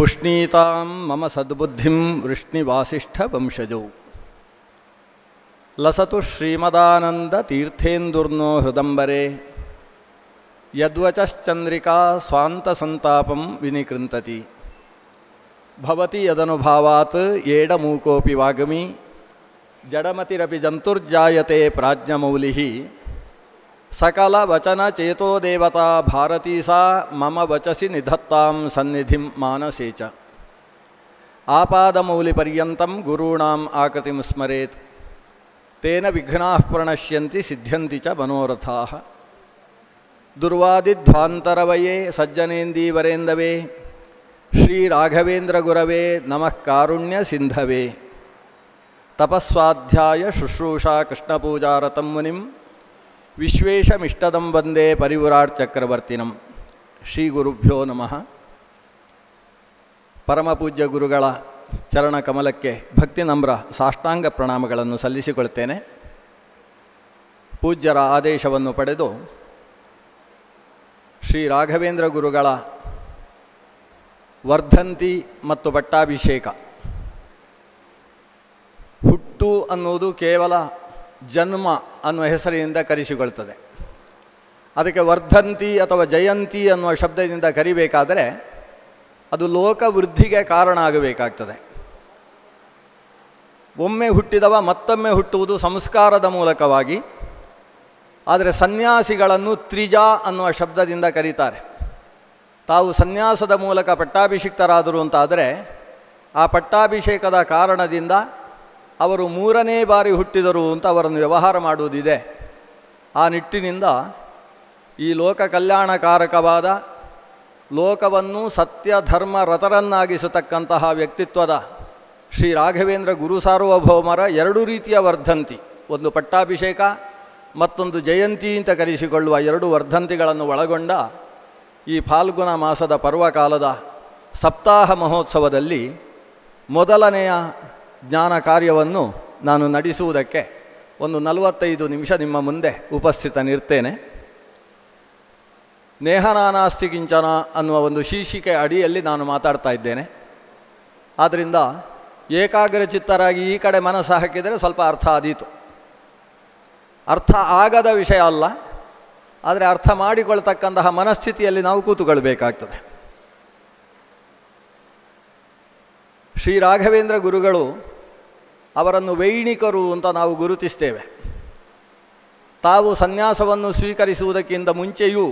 पुष्णीतां मम सद्बुद्धिं वृष्णिवासिष्ठवंशजौ लसतु श्रीमदानन्दतीर्थेन्दुर्नो हृदम्बरे यद्वचश्चन्द्रिका स्वान्तसन्तापं विनिकृन्तति भवति यदनुभावात् एडमूकोऽपि वाग्मि जडमतिरपि जन्तुर्जायते प्राज्ञमौलिः सकल वचन चेतो देवता भारती सा मम वचसी निधत्ता सन्निधि मानसे च आपादमौलिपर्यंतम गुरूणाम आकृति स्मरेत तेन विघ्ना प्रणश्यन्ति सिद्ध्यन्ति मनोरथा मनोरथाः दुर्वादिध्वान्तरवये सज्जनेन्दीवरेन्दवे श्रीराघवेन्द्रगुरवे नमः कारुण्यसिन्धवे तपस्वाध्याय शुश्रूषा कृष्णपूजारतं मुनिम् ವಿಶ್ವೇಶಮಿಷ್ಟದಂ ವಂದೇ ಪರಿವುರಾಟ್ ಚಕ್ರವರ್ತಿನಂ ಶ್ರೀ ಗುರುಭ್ಯೋ ನಮಃ ಪರಮಪೂಜ್ಯ ಗುರುಗಳ ಚರಣ ಕಮಲಕ್ಕೆ ಭಕ್ತಿ ನಮ್ರ ಸಾಷ್ಟಾಂಗ ಪ್ರಣಾಮಗಳನ್ನು ಸಲ್ಲಿಸಿಕೊಳ್ತೇನೆ ಪೂಜ್ಯರ ಆದೇಶವನ್ನು ಪಡೆದು ಶ್ರೀ ರಾಘವೇಂದ್ರ ಗುರುಗಳ ವರ್ಧಂತಿ ಮತ್ತು ಪಟ್ಟಾಭಿಷೇಕ ಹುಟ್ಟು ಅನ್ನುವುದು ಕೇವಲ ಜನ್ಮ ಅನ್ನುವ ಹೆಸರಿನಿಂದ ಕರೆಸಿಕೊಳ್ತದೆ ಅದಕ್ಕೆ ವರ್ಧಂತಿ ಅಥವಾ ಜಯಂತಿ ಅನ್ನುವ ಶಬ್ದದಿಂದ ಕರಿಬೇಕಾದರೆ ಅದು ಲೋಕ ವೃದ್ಧಿಗೆ ಕಾರಣ ಆಗಬೇಕಾಗ್ತದೆ ಒಮ್ಮೆ ಹುಟ್ಟಿದವ ಮತ್ತೊಮ್ಮೆ ಹುಟ್ಟುವುದು ಸಂಸ್ಕಾರದ ಮೂಲಕವಾಗಿ ಆದರೆ ಸನ್ಯಾಸಿಗಳನ್ನು ತ್ರಿಜಾ ಅನ್ನುವ ಶಬ್ದದಿಂದ ಕರೀತಾರೆ ತಾವು ಸನ್ಯಾಸದ ಮೂಲಕ ಪಟ್ಟಾಭಿಷಿಕ್ತರಾದರು ಅಂತಾದರೆ ಆ ಪಟ್ಟಾಭಿಷೇಕದ ಕಾರಣದಿಂದ ಅವರು ಮೂರನೇ ಬಾರಿ ಹುಟ್ಟಿದರು ಅಂತ ಅವರನ್ನು ವ್ಯವಹಾರ ಮಾಡುವುದಿದೆ ಆ ನಿಟ್ಟಿನಿಂದ ಈ ಲೋಕ ಕಲ್ಯಾಣಕಾರಕವಾದ ಲೋಕವನ್ನು ಸತ್ಯ ಧರ್ಮ ರಥರನ್ನಾಗಿಸತಕ್ಕಂತಹ ವ್ಯಕ್ತಿತ್ವದ ಶ್ರೀ ರಾಘವೇಂದ್ರ ಗುರು ಸಾರ್ವಭೌಮರ ಎರಡು ರೀತಿಯ ವರ್ಧಂತಿ ಒಂದು ಪಟ್ಟಾಭಿಷೇಕ ಮತ್ತೊಂದು ಜಯಂತಿ ಅಂತ ಕರೆಸಿಕೊಳ್ಳುವ ಎರಡು ವರ್ಧಂತಿಗಳನ್ನು ಒಳಗೊಂಡ ಈ ಫಾಲ್ಗುಣ ಮಾಸದ ಪರ್ವಕಾಲದ ಸಪ್ತಾಹ ಮಹೋತ್ಸವದಲ್ಲಿ ಮೊದಲನೆಯ ಜ್ಞಾನ ಕಾರ್ಯವನ್ನು ನಾನು ನಡೆಸುವುದಕ್ಕೆ ಒಂದು ನಲವತ್ತೈದು ನಿಮಿಷ ನಿಮ್ಮ ಮುಂದೆ ಉಪಸ್ಥಿತನಿರ್ತೇನೆ ನೇಹನಾನಾಸ್ತಿ ಕಿಂಚನ ಅನ್ನುವ ಒಂದು ಶೀರ್ಷಿಕೆ ಅಡಿಯಲ್ಲಿ ನಾನು ಮಾತಾಡ್ತಾ ಇದ್ದೇನೆ ಆದ್ದರಿಂದ ಏಕಾಗ್ರಚಿತ್ತರಾಗಿ ಈ ಕಡೆ ಮನಸ್ಸು ಹಾಕಿದರೆ ಸ್ವಲ್ಪ ಅರ್ಥ ಆದೀತು ಅರ್ಥ ಆಗದ ವಿಷಯ ಅಲ್ಲ ಆದರೆ ಅರ್ಥ ಮಾಡಿಕೊಳ್ತಕ್ಕಂತಹ ಮನಸ್ಥಿತಿಯಲ್ಲಿ ನಾವು ಕೂತುಕೊಳ್ಬೇಕಾಗ್ತದೆ ಶ್ರೀ ರಾಘವೇಂದ್ರ ಗುರುಗಳು ಅವರನ್ನು ವೈಣಿಕರು ಅಂತ ನಾವು ಗುರುತಿಸ್ತೇವೆ ತಾವು ಸನ್ಯಾಸವನ್ನು ಸ್ವೀಕರಿಸುವುದಕ್ಕಿಂತ ಮುಂಚೆಯೂ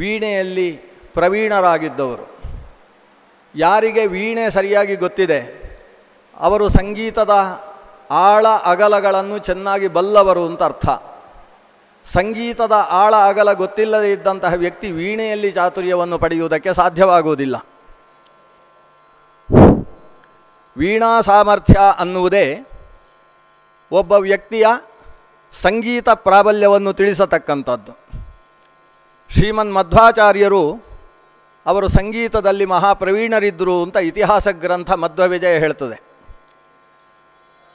ವೀಣೆಯಲ್ಲಿ ಪ್ರವೀಣರಾಗಿದ್ದವರು ಯಾರಿಗೆ ವೀಣೆ ಸರಿಯಾಗಿ ಗೊತ್ತಿದೆ ಅವರು ಸಂಗೀತದ ಆಳ ಅಗಲಗಳನ್ನು ಚೆನ್ನಾಗಿ ಬಲ್ಲವರು ಅಂತ ಅರ್ಥ ಸಂಗೀತದ ಆಳ ಅಗಲ ಗೊತ್ತಿಲ್ಲದೆ ಇದ್ದಂತಹ ವ್ಯಕ್ತಿ ವೀಣೆಯಲ್ಲಿ ಚಾತುರ್ಯವನ್ನು ಪಡೆಯುವುದಕ್ಕೆ ಸಾಧ್ಯವಾಗುವುದಿಲ್ಲ ವೀಣಾ ಸಾಮರ್ಥ್ಯ ಅನ್ನುವುದೇ ಒಬ್ಬ ವ್ಯಕ್ತಿಯ ಸಂಗೀತ ಪ್ರಾಬಲ್ಯವನ್ನು ತಿಳಿಸತಕ್ಕಂಥದ್ದು ಶ್ರೀಮನ್ ಮಧ್ವಾಚಾರ್ಯರು ಅವರು ಸಂಗೀತದಲ್ಲಿ ಮಹಾಪ್ರವೀಣರಿದ್ದರು ಅಂತ ಇತಿಹಾಸ ಗ್ರಂಥ ಮಧ್ವ ವಿಜಯ ಹೇಳ್ತದೆ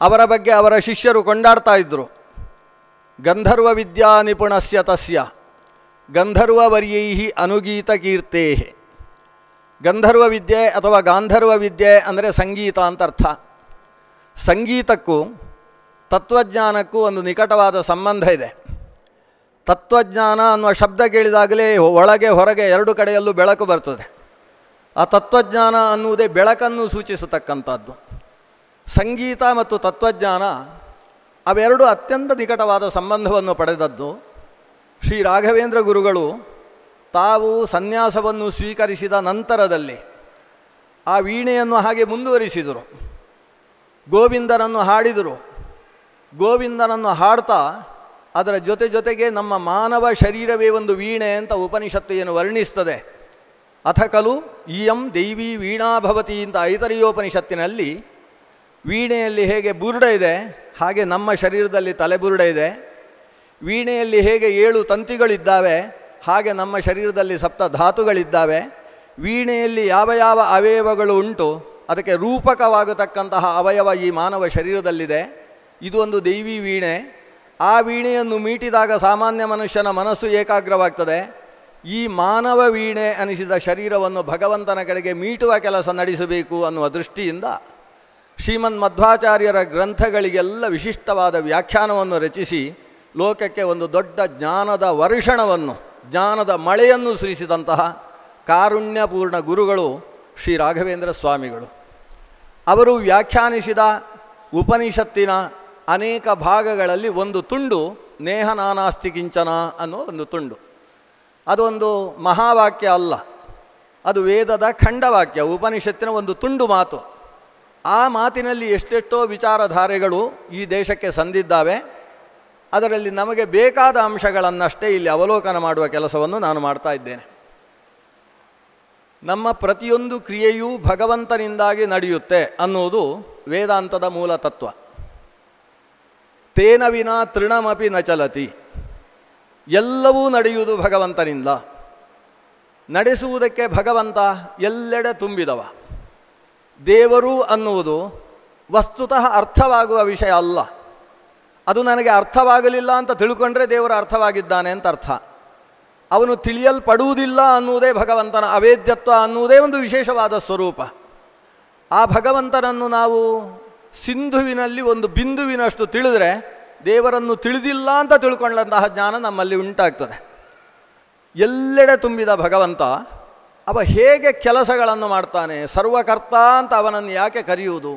ಅವರ ಬಗ್ಗೆ ಅವರ ಶಿಷ್ಯರು ಕೊಂಡಾಡ್ತಾ ಇದ್ದರು ಗಂಧರ್ವ ವಿದ್ಯಾ ನಿಪುಣಸ್ಯ ತಸ್ಯ ಗಂಧರ್ವವರ್ಯೈ ಅನುಗೀತ ಕೀರ್ತೇ ಗಂಧರ್ವ ವಿದ್ಯೆ ಅಥವಾ ಗಾಂಧರ್ವ ವಿದ್ಯೆ ಅಂದರೆ ಸಂಗೀತ ಅಂತ ಅರ್ಥ ಸಂಗೀತಕ್ಕೂ ತತ್ವಜ್ಞಾನಕ್ಕೂ ಒಂದು ನಿಕಟವಾದ ಸಂಬಂಧ ಇದೆ ತತ್ವಜ್ಞಾನ ಅನ್ನುವ ಶಬ್ದ ಕೇಳಿದಾಗಲೇ ಒಳಗೆ ಹೊರಗೆ ಎರಡು ಕಡೆಯಲ್ಲೂ ಬೆಳಕು ಬರ್ತದೆ ಆ ತತ್ವಜ್ಞಾನ ಅನ್ನುವುದೇ ಬೆಳಕನ್ನು ಸೂಚಿಸತಕ್ಕಂಥದ್ದು ಸಂಗೀತ ಮತ್ತು ತತ್ವಜ್ಞಾನ ಅವೆರಡು ಅತ್ಯಂತ ನಿಕಟವಾದ ಸಂಬಂಧವನ್ನು ಪಡೆದದ್ದು ಶ್ರೀ ರಾಘವೇಂದ್ರ ಗುರುಗಳು ತಾವು ಸನ್ಯಾಸವನ್ನು ಸ್ವೀಕರಿಸಿದ ನಂತರದಲ್ಲಿ ಆ ವೀಣೆಯನ್ನು ಹಾಗೆ ಮುಂದುವರಿಸಿದರು ಗೋವಿಂದರನ್ನು ಹಾಡಿದರು ಗೋವಿಂದನನ್ನು ಹಾಡ್ತಾ ಅದರ ಜೊತೆ ಜೊತೆಗೆ ನಮ್ಮ ಮಾನವ ಶರೀರವೇ ಒಂದು ವೀಣೆ ಅಂತ ಉಪನಿಷತ್ತೆಯನ್ನು ವರ್ಣಿಸ್ತದೆ ಅಥಕಲು ಇಯಂ ದೈವಿ ವೀಣಾಭವತಿ ಇಂಥ ಐತರಿಯೋಪನಿಷತ್ತಿನಲ್ಲಿ ವೀಣೆಯಲ್ಲಿ ಹೇಗೆ ಬುರುಡ ಇದೆ ಹಾಗೆ ನಮ್ಮ ಶರೀರದಲ್ಲಿ ತಲೆಬುರುಡ ಇದೆ ವೀಣೆಯಲ್ಲಿ ಹೇಗೆ ಏಳು ತಂತಿಗಳಿದ್ದಾವೆ ಹಾಗೆ ನಮ್ಮ ಶರೀರದಲ್ಲಿ ಸಪ್ತ ಧಾತುಗಳಿದ್ದಾವೆ ವೀಣೆಯಲ್ಲಿ ಯಾವ ಯಾವ ಅವಯವಗಳು ಉಂಟು ಅದಕ್ಕೆ ರೂಪಕವಾಗತಕ್ಕಂತಹ ಅವಯವ ಈ ಮಾನವ ಶರೀರದಲ್ಲಿದೆ ಇದು ಒಂದು ದೈವಿ ವೀಣೆ ಆ ವೀಣೆಯನ್ನು ಮೀಟಿದಾಗ ಸಾಮಾನ್ಯ ಮನುಷ್ಯನ ಮನಸ್ಸು ಏಕಾಗ್ರವಾಗ್ತದೆ ಈ ಮಾನವ ವೀಣೆ ಅನಿಸಿದ ಶರೀರವನ್ನು ಭಗವಂತನ ಕಡೆಗೆ ಮೀಟುವ ಕೆಲಸ ನಡೆಸಬೇಕು ಅನ್ನುವ ದೃಷ್ಟಿಯಿಂದ ಶ್ರೀಮನ್ ಮಧ್ವಾಚಾರ್ಯರ ಗ್ರಂಥಗಳಿಗೆಲ್ಲ ವಿಶಿಷ್ಟವಾದ ವ್ಯಾಖ್ಯಾನವನ್ನು ರಚಿಸಿ ಲೋಕಕ್ಕೆ ಒಂದು ದೊಡ್ಡ ಜ್ಞಾನದ ವರ್ಷಣವನ್ನು ಜ್ಞಾನದ ಮಳೆಯನ್ನು ಸುರಿಸಿದಂತಹ ಕಾರುಣ್ಯಪೂರ್ಣ ಗುರುಗಳು ಶ್ರೀ ರಾಘವೇಂದ್ರ ಸ್ವಾಮಿಗಳು ಅವರು ವ್ಯಾಖ್ಯಾನಿಸಿದ ಉಪನಿಷತ್ತಿನ ಅನೇಕ ಭಾಗಗಳಲ್ಲಿ ಒಂದು ತುಂಡು ನೇಹ ನಾನಾಸ್ತಿ ಕಿಂಚನ ಅನ್ನೋ ಒಂದು ತುಂಡು ಅದೊಂದು ಮಹಾವಾಕ್ಯ ಅಲ್ಲ ಅದು ವೇದದ ಖಂಡವಾಕ್ಯ ಉಪನಿಷತ್ತಿನ ಒಂದು ತುಂಡು ಮಾತು ಆ ಮಾತಿನಲ್ಲಿ ಎಷ್ಟೆಷ್ಟೋ ವಿಚಾರಧಾರೆಗಳು ಈ ದೇಶಕ್ಕೆ ಸಂದಿದ್ದಾವೆ ಅದರಲ್ಲಿ ನಮಗೆ ಬೇಕಾದ ಅಂಶಗಳನ್ನಷ್ಟೇ ಇಲ್ಲಿ ಅವಲೋಕನ ಮಾಡುವ ಕೆಲಸವನ್ನು ನಾನು ಮಾಡ್ತಾ ಇದ್ದೇನೆ ನಮ್ಮ ಪ್ರತಿಯೊಂದು ಕ್ರಿಯೆಯೂ ಭಗವಂತನಿಂದಾಗಿ ನಡೆಯುತ್ತೆ ಅನ್ನುವುದು ವೇದಾಂತದ ಮೂಲ ತತ್ವ ತೇನ ವಿನ ತೃಣಮಪಿ ನಚಲತಿ ಎಲ್ಲವೂ ನಡೆಯುವುದು ಭಗವಂತನಿಂದ ನಡೆಸುವುದಕ್ಕೆ ಭಗವಂತ ಎಲ್ಲೆಡೆ ತುಂಬಿದವ ದೇವರು ಅನ್ನುವುದು ವಸ್ತುತಃ ಅರ್ಥವಾಗುವ ವಿಷಯ ಅಲ್ಲ ಅದು ನನಗೆ ಅರ್ಥವಾಗಲಿಲ್ಲ ಅಂತ ತಿಳ್ಕೊಂಡ್ರೆ ದೇವರು ಅರ್ಥವಾಗಿದ್ದಾನೆ ಅಂತ ಅರ್ಥ ಅವನು ತಿಳಿಯಲ್ಪಡುವುದಿಲ್ಲ ಅನ್ನುವುದೇ ಭಗವಂತನ ಅವೇದ್ಯತ್ವ ಅನ್ನುವುದೇ ಒಂದು ವಿಶೇಷವಾದ ಸ್ವರೂಪ ಆ ಭಗವಂತನನ್ನು ನಾವು ಸಿಂಧುವಿನಲ್ಲಿ ಒಂದು ಬಿಂದುವಿನಷ್ಟು ತಿಳಿದರೆ ದೇವರನ್ನು ತಿಳಿದಿಲ್ಲ ಅಂತ ತಿಳ್ಕೊಂಡಂತಹ ಜ್ಞಾನ ನಮ್ಮಲ್ಲಿ ಉಂಟಾಗ್ತದೆ ಎಲ್ಲೆಡೆ ತುಂಬಿದ ಭಗವಂತ ಅವ ಹೇಗೆ ಕೆಲಸಗಳನ್ನು ಮಾಡ್ತಾನೆ ಸರ್ವಕರ್ತ ಅಂತ ಅವನನ್ನು ಯಾಕೆ ಕರೆಯುವುದು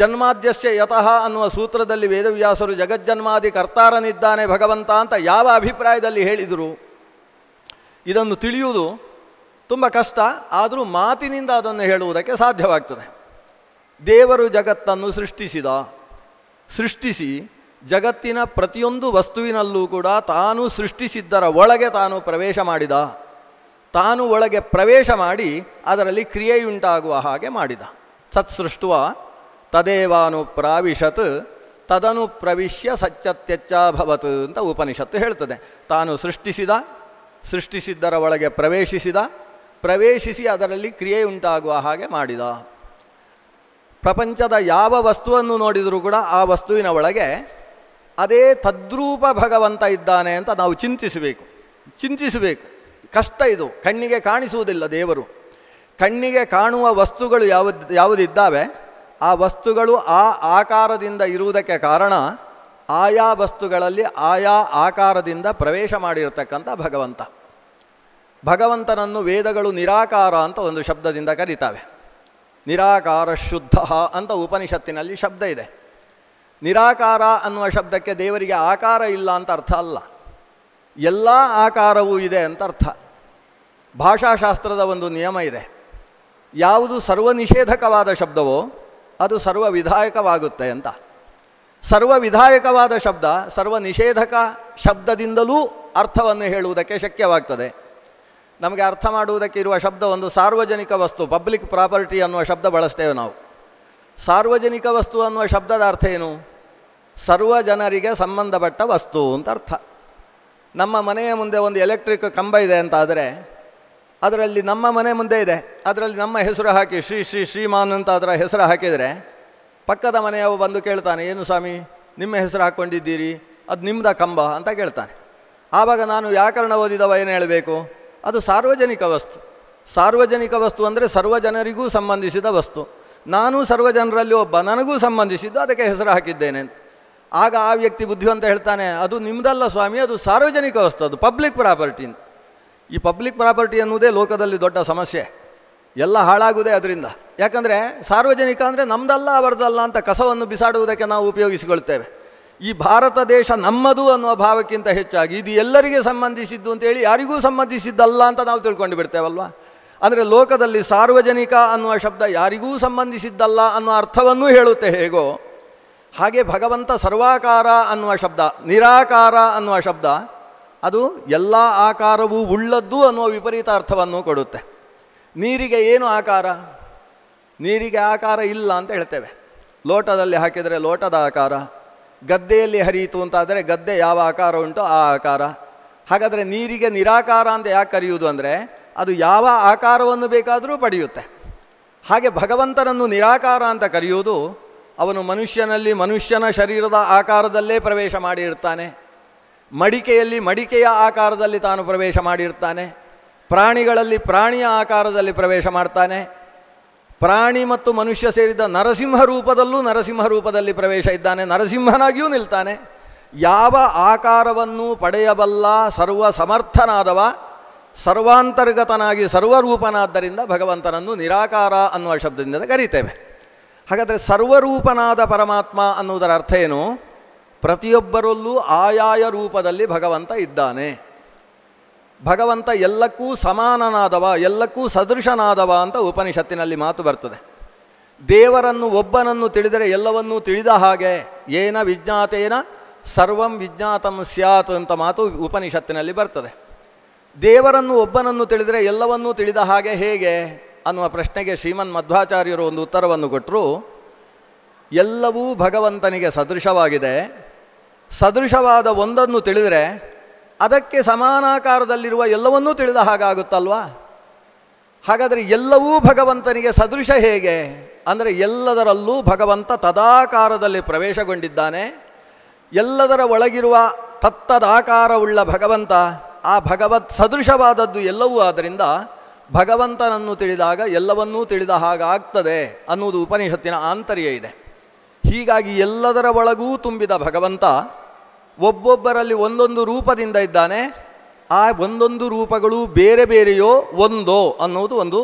ಜನ್ಮಾದ್ಯಸ್ಯ ಯತಃ ಅನ್ನುವ ಸೂತ್ರದಲ್ಲಿ ವೇದವ್ಯಾಸರು ಜಗಜ್ಜನ್ಮಾದಿ ಕರ್ತಾರನಿದ್ದಾನೆ ಭಗವಂತ ಅಂತ ಯಾವ ಅಭಿಪ್ರಾಯದಲ್ಲಿ ಹೇಳಿದರು ಇದನ್ನು ತಿಳಿಯುವುದು ತುಂಬ ಕಷ್ಟ ಆದರೂ ಮಾತಿನಿಂದ ಅದನ್ನು ಹೇಳುವುದಕ್ಕೆ ಸಾಧ್ಯವಾಗ್ತದೆ ದೇವರು ಜಗತ್ತನ್ನು ಸೃಷ್ಟಿಸಿದ ಸೃಷ್ಟಿಸಿ ಜಗತ್ತಿನ ಪ್ರತಿಯೊಂದು ವಸ್ತುವಿನಲ್ಲೂ ಕೂಡ ತಾನು ಸೃಷ್ಟಿಸಿದ್ದರ ಒಳಗೆ ತಾನು ಪ್ರವೇಶ ಮಾಡಿದ ತಾನು ಒಳಗೆ ಪ್ರವೇಶ ಮಾಡಿ ಅದರಲ್ಲಿ ಕ್ರಿಯೆಯುಂಟಾಗುವ ಹಾಗೆ ಮಾಡಿದ ಸತ್ಸೃಷ್ಟುವ ತದೇವಾನು ಪ್ರಾವಿಶತ್ ತದನು ಪ್ರವಿಶ್ಯ ಸಚ್ಚತ್ಯಚ್ಚಾಭವತ್ ಅಂತ ಉಪನಿಷತ್ತು ಹೇಳ್ತದೆ ತಾನು ಸೃಷ್ಟಿಸಿದ ಸೃಷ್ಟಿಸಿದ್ದರ ಒಳಗೆ ಪ್ರವೇಶಿಸಿದ ಪ್ರವೇಶಿಸಿ ಅದರಲ್ಲಿ ಕ್ರಿಯೆ ಉಂಟಾಗುವ ಹಾಗೆ ಮಾಡಿದ ಪ್ರಪಂಚದ ಯಾವ ವಸ್ತುವನ್ನು ನೋಡಿದರೂ ಕೂಡ ಆ ವಸ್ತುವಿನ ಒಳಗೆ ಅದೇ ತದ್ರೂಪ ಭಗವಂತ ಇದ್ದಾನೆ ಅಂತ ನಾವು ಚಿಂತಿಸಬೇಕು ಚಿಂತಿಸಬೇಕು ಕಷ್ಟ ಇದು ಕಣ್ಣಿಗೆ ಕಾಣಿಸುವುದಿಲ್ಲ ದೇವರು ಕಣ್ಣಿಗೆ ಕಾಣುವ ವಸ್ತುಗಳು ಯಾವುದು ಯಾವುದಿದ್ದಾವೆ ಆ ವಸ್ತುಗಳು ಆ ಆಕಾರದಿಂದ ಇರುವುದಕ್ಕೆ ಕಾರಣ ಆಯಾ ವಸ್ತುಗಳಲ್ಲಿ ಆಯಾ ಆಕಾರದಿಂದ ಪ್ರವೇಶ ಮಾಡಿರತಕ್ಕಂಥ ಭಗವಂತ ಭಗವಂತನನ್ನು ವೇದಗಳು ನಿರಾಕಾರ ಅಂತ ಒಂದು ಶಬ್ದದಿಂದ ಕರೀತಾವೆ ನಿರಾಕಾರ ಶುದ್ಧ ಅಂತ ಉಪನಿಷತ್ತಿನಲ್ಲಿ ಶಬ್ದ ಇದೆ ನಿರಾಕಾರ ಅನ್ನುವ ಶಬ್ದಕ್ಕೆ ದೇವರಿಗೆ ಆಕಾರ ಇಲ್ಲ ಅಂತ ಅರ್ಥ ಅಲ್ಲ ಎಲ್ಲ ಆಕಾರವೂ ಇದೆ ಅಂತ ಅರ್ಥ ಭಾಷಾಶಾಸ್ತ್ರದ ಒಂದು ನಿಯಮ ಇದೆ ಯಾವುದು ಸರ್ವನಿಷೇಧಕವಾದ ಶಬ್ದವೋ ಅದು ಸರ್ವ ವಿಧಾಯಕವಾಗುತ್ತೆ ಅಂತ ಸರ್ವ ವಿಧಾಯಕವಾದ ಶಬ್ದ ಸರ್ವ ನಿಷೇಧಕ ಶಬ್ದದಿಂದಲೂ ಅರ್ಥವನ್ನು ಹೇಳುವುದಕ್ಕೆ ಶಕ್ಯವಾಗ್ತದೆ ನಮಗೆ ಅರ್ಥ ಮಾಡುವುದಕ್ಕೆ ಇರುವ ಶಬ್ದ ಒಂದು ಸಾರ್ವಜನಿಕ ವಸ್ತು ಪಬ್ಲಿಕ್ ಪ್ರಾಪರ್ಟಿ ಅನ್ನುವ ಶಬ್ದ ಬಳಸ್ತೇವೆ ನಾವು ಸಾರ್ವಜನಿಕ ವಸ್ತು ಅನ್ನುವ ಶಬ್ದದ ಅರ್ಥ ಏನು ಸರ್ವ ಜನರಿಗೆ ಸಂಬಂಧಪಟ್ಟ ವಸ್ತು ಅಂತ ಅರ್ಥ ನಮ್ಮ ಮನೆಯ ಮುಂದೆ ಒಂದು ಎಲೆಕ್ಟ್ರಿಕ್ ಕಂಬ ಇದೆ ಅಂತಾದರೆ ಅದರಲ್ಲಿ ನಮ್ಮ ಮನೆ ಮುಂದೆ ಇದೆ ಅದರಲ್ಲಿ ನಮ್ಮ ಹೆಸರು ಹಾಕಿ ಶ್ರೀ ಶ್ರೀ ಶ್ರೀಮಾನ್ ಅಂತ ಅದರ ಹೆಸರು ಹಾಕಿದರೆ ಪಕ್ಕದ ಮನೆಯವ ಬಂದು ಕೇಳ್ತಾನೆ ಏನು ಸ್ವಾಮಿ ನಿಮ್ಮ ಹೆಸರು ಹಾಕ್ಕೊಂಡಿದ್ದೀರಿ ಅದು ನಿಮ್ಮದ ಕಂಬ ಅಂತ ಕೇಳ್ತಾನೆ ಆವಾಗ ನಾನು ವ್ಯಾಕರಣ ಓದಿದವ ಏನು ಹೇಳಬೇಕು ಅದು ಸಾರ್ವಜನಿಕ ವಸ್ತು ಸಾರ್ವಜನಿಕ ವಸ್ತು ಅಂದರೆ ಸರ್ವ ಜನರಿಗೂ ಸಂಬಂಧಿಸಿದ ವಸ್ತು ನಾನು ಸರ್ವ ಜನರಲ್ಲಿ ಒಬ್ಬ ನನಗೂ ಸಂಬಂಧಿಸಿದ್ದು ಅದಕ್ಕೆ ಹೆಸರು ಹಾಕಿದ್ದೇನೆ ಅಂತ ಆಗ ಆ ವ್ಯಕ್ತಿ ಬುದ್ಧಿವಂತ ಹೇಳ್ತಾನೆ ಅದು ನಿಮ್ಮದಲ್ಲ ಸ್ವಾಮಿ ಅದು ಸಾರ್ವಜನಿಕ ವಸ್ತು ಅದು ಪಬ್ಲಿಕ್ ಪ್ರಾಪರ್ಟಿ ಅಂತ ಈ ಪಬ್ಲಿಕ್ ಪ್ರಾಪರ್ಟಿ ಅನ್ನೋದೇ ಲೋಕದಲ್ಲಿ ದೊಡ್ಡ ಸಮಸ್ಯೆ ಎಲ್ಲ ಹಾಳಾಗುವುದೇ ಅದರಿಂದ ಯಾಕಂದರೆ ಸಾರ್ವಜನಿಕ ಅಂದರೆ ನಮ್ಮದಲ್ಲ ಅವರದಲ್ಲ ಅಂತ ಕಸವನ್ನು ಬಿಸಾಡುವುದಕ್ಕೆ ನಾವು ಉಪಯೋಗಿಸಿಕೊಳ್ತೇವೆ ಈ ಭಾರತ ದೇಶ ನಮ್ಮದು ಅನ್ನುವ ಭಾವಕ್ಕಿಂತ ಹೆಚ್ಚಾಗಿ ಇದು ಎಲ್ಲರಿಗೆ ಸಂಬಂಧಿಸಿದ್ದು ಅಂತೇಳಿ ಯಾರಿಗೂ ಸಂಬಂಧಿಸಿದ್ದಲ್ಲ ಅಂತ ನಾವು ತಿಳ್ಕೊಂಡು ಬಿಡ್ತೇವಲ್ವಾ ಅಂದರೆ ಲೋಕದಲ್ಲಿ ಸಾರ್ವಜನಿಕ ಅನ್ನುವ ಶಬ್ದ ಯಾರಿಗೂ ಸಂಬಂಧಿಸಿದ್ದಲ್ಲ ಅನ್ನೋ ಅರ್ಥವನ್ನೂ ಹೇಳುತ್ತೆ ಹೇಗೋ ಹಾಗೆ ಭಗವಂತ ಸರ್ವಾಕಾರ ಅನ್ನುವ ಶಬ್ದ ನಿರಾಕಾರ ಅನ್ನುವ ಶಬ್ದ ಅದು ಎಲ್ಲ ಆಕಾರವೂ ಉಳ್ಳದ್ದು ಅನ್ನುವ ವಿಪರೀತ ಅರ್ಥವನ್ನು ಕೊಡುತ್ತೆ ನೀರಿಗೆ ಏನು ಆಕಾರ ನೀರಿಗೆ ಆಕಾರ ಇಲ್ಲ ಅಂತ ಹೇಳ್ತೇವೆ ಲೋಟದಲ್ಲಿ ಹಾಕಿದರೆ ಲೋಟದ ಆಕಾರ ಗದ್ದೆಯಲ್ಲಿ ಹರಿಯಿತು ಅಂತಾದರೆ ಗದ್ದೆ ಯಾವ ಆಕಾರ ಉಂಟು ಆ ಆಕಾರ ಹಾಗಾದರೆ ನೀರಿಗೆ ನಿರಾಕಾರ ಅಂತ ಯಾಕೆ ಕರೆಯುವುದು ಅಂದರೆ ಅದು ಯಾವ ಆಕಾರವನ್ನು ಬೇಕಾದರೂ ಪಡೆಯುತ್ತೆ ಹಾಗೆ ಭಗವಂತನನ್ನು ನಿರಾಕಾರ ಅಂತ ಕರೆಯುವುದು ಅವನು ಮನುಷ್ಯನಲ್ಲಿ ಮನುಷ್ಯನ ಶರೀರದ ಆಕಾರದಲ್ಲೇ ಪ್ರವೇಶ ಮಾಡಿರ್ತಾನೆ ಮಡಿಕೆಯಲ್ಲಿ ಮಡಿಕೆಯ ಆಕಾರದಲ್ಲಿ ತಾನು ಪ್ರವೇಶ ಮಾಡಿರ್ತಾನೆ ಪ್ರಾಣಿಗಳಲ್ಲಿ ಪ್ರಾಣಿಯ ಆಕಾರದಲ್ಲಿ ಪ್ರವೇಶ ಮಾಡ್ತಾನೆ ಪ್ರಾಣಿ ಮತ್ತು ಮನುಷ್ಯ ಸೇರಿದ ನರಸಿಂಹ ರೂಪದಲ್ಲೂ ನರಸಿಂಹ ರೂಪದಲ್ಲಿ ಪ್ರವೇಶ ಇದ್ದಾನೆ ನರಸಿಂಹನಾಗಿಯೂ ನಿಲ್ತಾನೆ ಯಾವ ಆಕಾರವನ್ನು ಪಡೆಯಬಲ್ಲ ಸರ್ವ ಸಮರ್ಥನಾದವ ಸರ್ವಾಂತರ್ಗತನಾಗಿ ಸರ್ವರೂಪನಾದ್ದರಿಂದ ಭಗವಂತನನ್ನು ನಿರಾಕಾರ ಅನ್ನುವ ಶಬ್ದದಿಂದ ಕರೀತೇವೆ ಹಾಗಾದರೆ ಸರ್ವರೂಪನಾದ ಪರಮಾತ್ಮ ಅನ್ನುವುದರ ಅರ್ಥ ಏನು ಪ್ರತಿಯೊಬ್ಬರಲ್ಲೂ ಆಯಾಯ ರೂಪದಲ್ಲಿ ಭಗವಂತ ಇದ್ದಾನೆ ಭಗವಂತ ಎಲ್ಲಕ್ಕೂ ಸಮಾನನಾದವ ಎಲ್ಲಕ್ಕೂ ಸದೃಶನಾದವ ಅಂತ ಉಪನಿಷತ್ತಿನಲ್ಲಿ ಮಾತು ಬರ್ತದೆ ದೇವರನ್ನು ಒಬ್ಬನನ್ನು ತಿಳಿದರೆ ಎಲ್ಲವನ್ನೂ ತಿಳಿದ ಹಾಗೆ ಏನ ವಿಜ್ಞಾತೇನ ಸರ್ವಂ ವಿಜ್ಞಾತಂ ಸ್ಯಾತ್ ಅಂತ ಮಾತು ಉಪನಿಷತ್ತಿನಲ್ಲಿ ಬರ್ತದೆ ದೇವರನ್ನು ಒಬ್ಬನನ್ನು ತಿಳಿದರೆ ಎಲ್ಲವನ್ನೂ ತಿಳಿದ ಹಾಗೆ ಹೇಗೆ ಅನ್ನುವ ಪ್ರಶ್ನೆಗೆ ಶ್ರೀಮನ್ ಮಧ್ವಾಚಾರ್ಯರು ಒಂದು ಉತ್ತರವನ್ನು ಕೊಟ್ಟರು ಎಲ್ಲವೂ ಭಗವಂತನಿಗೆ ಸದೃಶವಾಗಿದೆ ಸದೃಶವಾದ ಒಂದನ್ನು ತಿಳಿದರೆ ಅದಕ್ಕೆ ಸಮಾನಾಕಾರದಲ್ಲಿರುವ ಎಲ್ಲವನ್ನೂ ತಿಳಿದ ಹಾಗಾಗುತ್ತಲ್ವಾ ಹಾಗಾದರೆ ಎಲ್ಲವೂ ಭಗವಂತನಿಗೆ ಸದೃಶ ಹೇಗೆ ಅಂದರೆ ಎಲ್ಲದರಲ್ಲೂ ಭಗವಂತ ತದಾಕಾರದಲ್ಲಿ ಪ್ರವೇಶಗೊಂಡಿದ್ದಾನೆ ಎಲ್ಲದರ ಒಳಗಿರುವ ತತ್ತದಾಕಾರವುಳ್ಳ ಭಗವಂತ ಆ ಭಗವತ್ ಸದೃಶವಾದದ್ದು ಎಲ್ಲವೂ ಆದ್ದರಿಂದ ಭಗವಂತನನ್ನು ತಿಳಿದಾಗ ಎಲ್ಲವನ್ನೂ ತಿಳಿದ ಹಾಗಾಗ್ತದೆ ಅನ್ನುವುದು ಉಪನಿಷತ್ತಿನ ಆಂತರ್ಯ ಇದೆ ಹೀಗಾಗಿ ಎಲ್ಲದರ ಒಳಗೂ ತುಂಬಿದ ಭಗವಂತ ಒಬ್ಬೊಬ್ಬರಲ್ಲಿ ಒಂದೊಂದು ರೂಪದಿಂದ ಇದ್ದಾನೆ ಆ ಒಂದೊಂದು ರೂಪಗಳು ಬೇರೆ ಬೇರೆಯೋ ಒಂದೋ ಅನ್ನೋದು ಒಂದು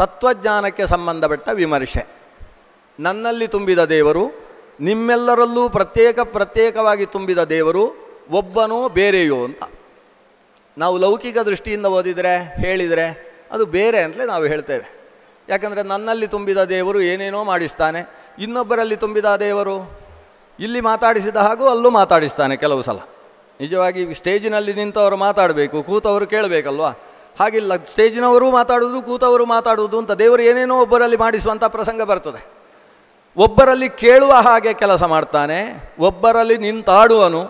ತತ್ವಜ್ಞಾನಕ್ಕೆ ಸಂಬಂಧಪಟ್ಟ ವಿಮರ್ಶೆ ನನ್ನಲ್ಲಿ ತುಂಬಿದ ದೇವರು ನಿಮ್ಮೆಲ್ಲರಲ್ಲೂ ಪ್ರತ್ಯೇಕ ಪ್ರತ್ಯೇಕವಾಗಿ ತುಂಬಿದ ದೇವರು ಒಬ್ಬನೋ ಬೇರೆಯೋ ಅಂತ ನಾವು ಲೌಕಿಕ ದೃಷ್ಟಿಯಿಂದ ಓದಿದರೆ ಹೇಳಿದರೆ ಅದು ಬೇರೆ ಅಂತಲೇ ನಾವು ಹೇಳ್ತೇವೆ ಯಾಕಂದರೆ ನನ್ನಲ್ಲಿ ತುಂಬಿದ ದೇವರು ಏನೇನೋ ಮಾಡಿಸ್ತಾನೆ ಇನ್ನೊಬ್ಬರಲ್ಲಿ ತುಂಬಿದ ದೇವರು ಇಲ್ಲಿ ಮಾತಾಡಿಸಿದ ಹಾಗೂ ಅಲ್ಲೂ ಮಾತಾಡಿಸ್ತಾನೆ ಕೆಲವು ಸಲ ನಿಜವಾಗಿ ಸ್ಟೇಜಿನಲ್ಲಿ ನಿಂತವರು ಮಾತಾಡಬೇಕು ಕೂತವರು ಕೇಳಬೇಕಲ್ವಾ ಹಾಗಿಲ್ಲ ಸ್ಟೇಜಿನವರು ಮಾತಾಡುವುದು ಕೂತವರು ಮಾತಾಡುವುದು ಅಂತ ದೇವರು ಏನೇನೋ ಒಬ್ಬರಲ್ಲಿ ಮಾಡಿಸುವಂಥ ಪ್ರಸಂಗ ಬರ್ತದೆ ಒಬ್ಬರಲ್ಲಿ ಕೇಳುವ ಹಾಗೆ ಕೆಲಸ ಮಾಡ್ತಾನೆ ಒಬ್ಬರಲ್ಲಿ ನಿಂತಾಡುವನು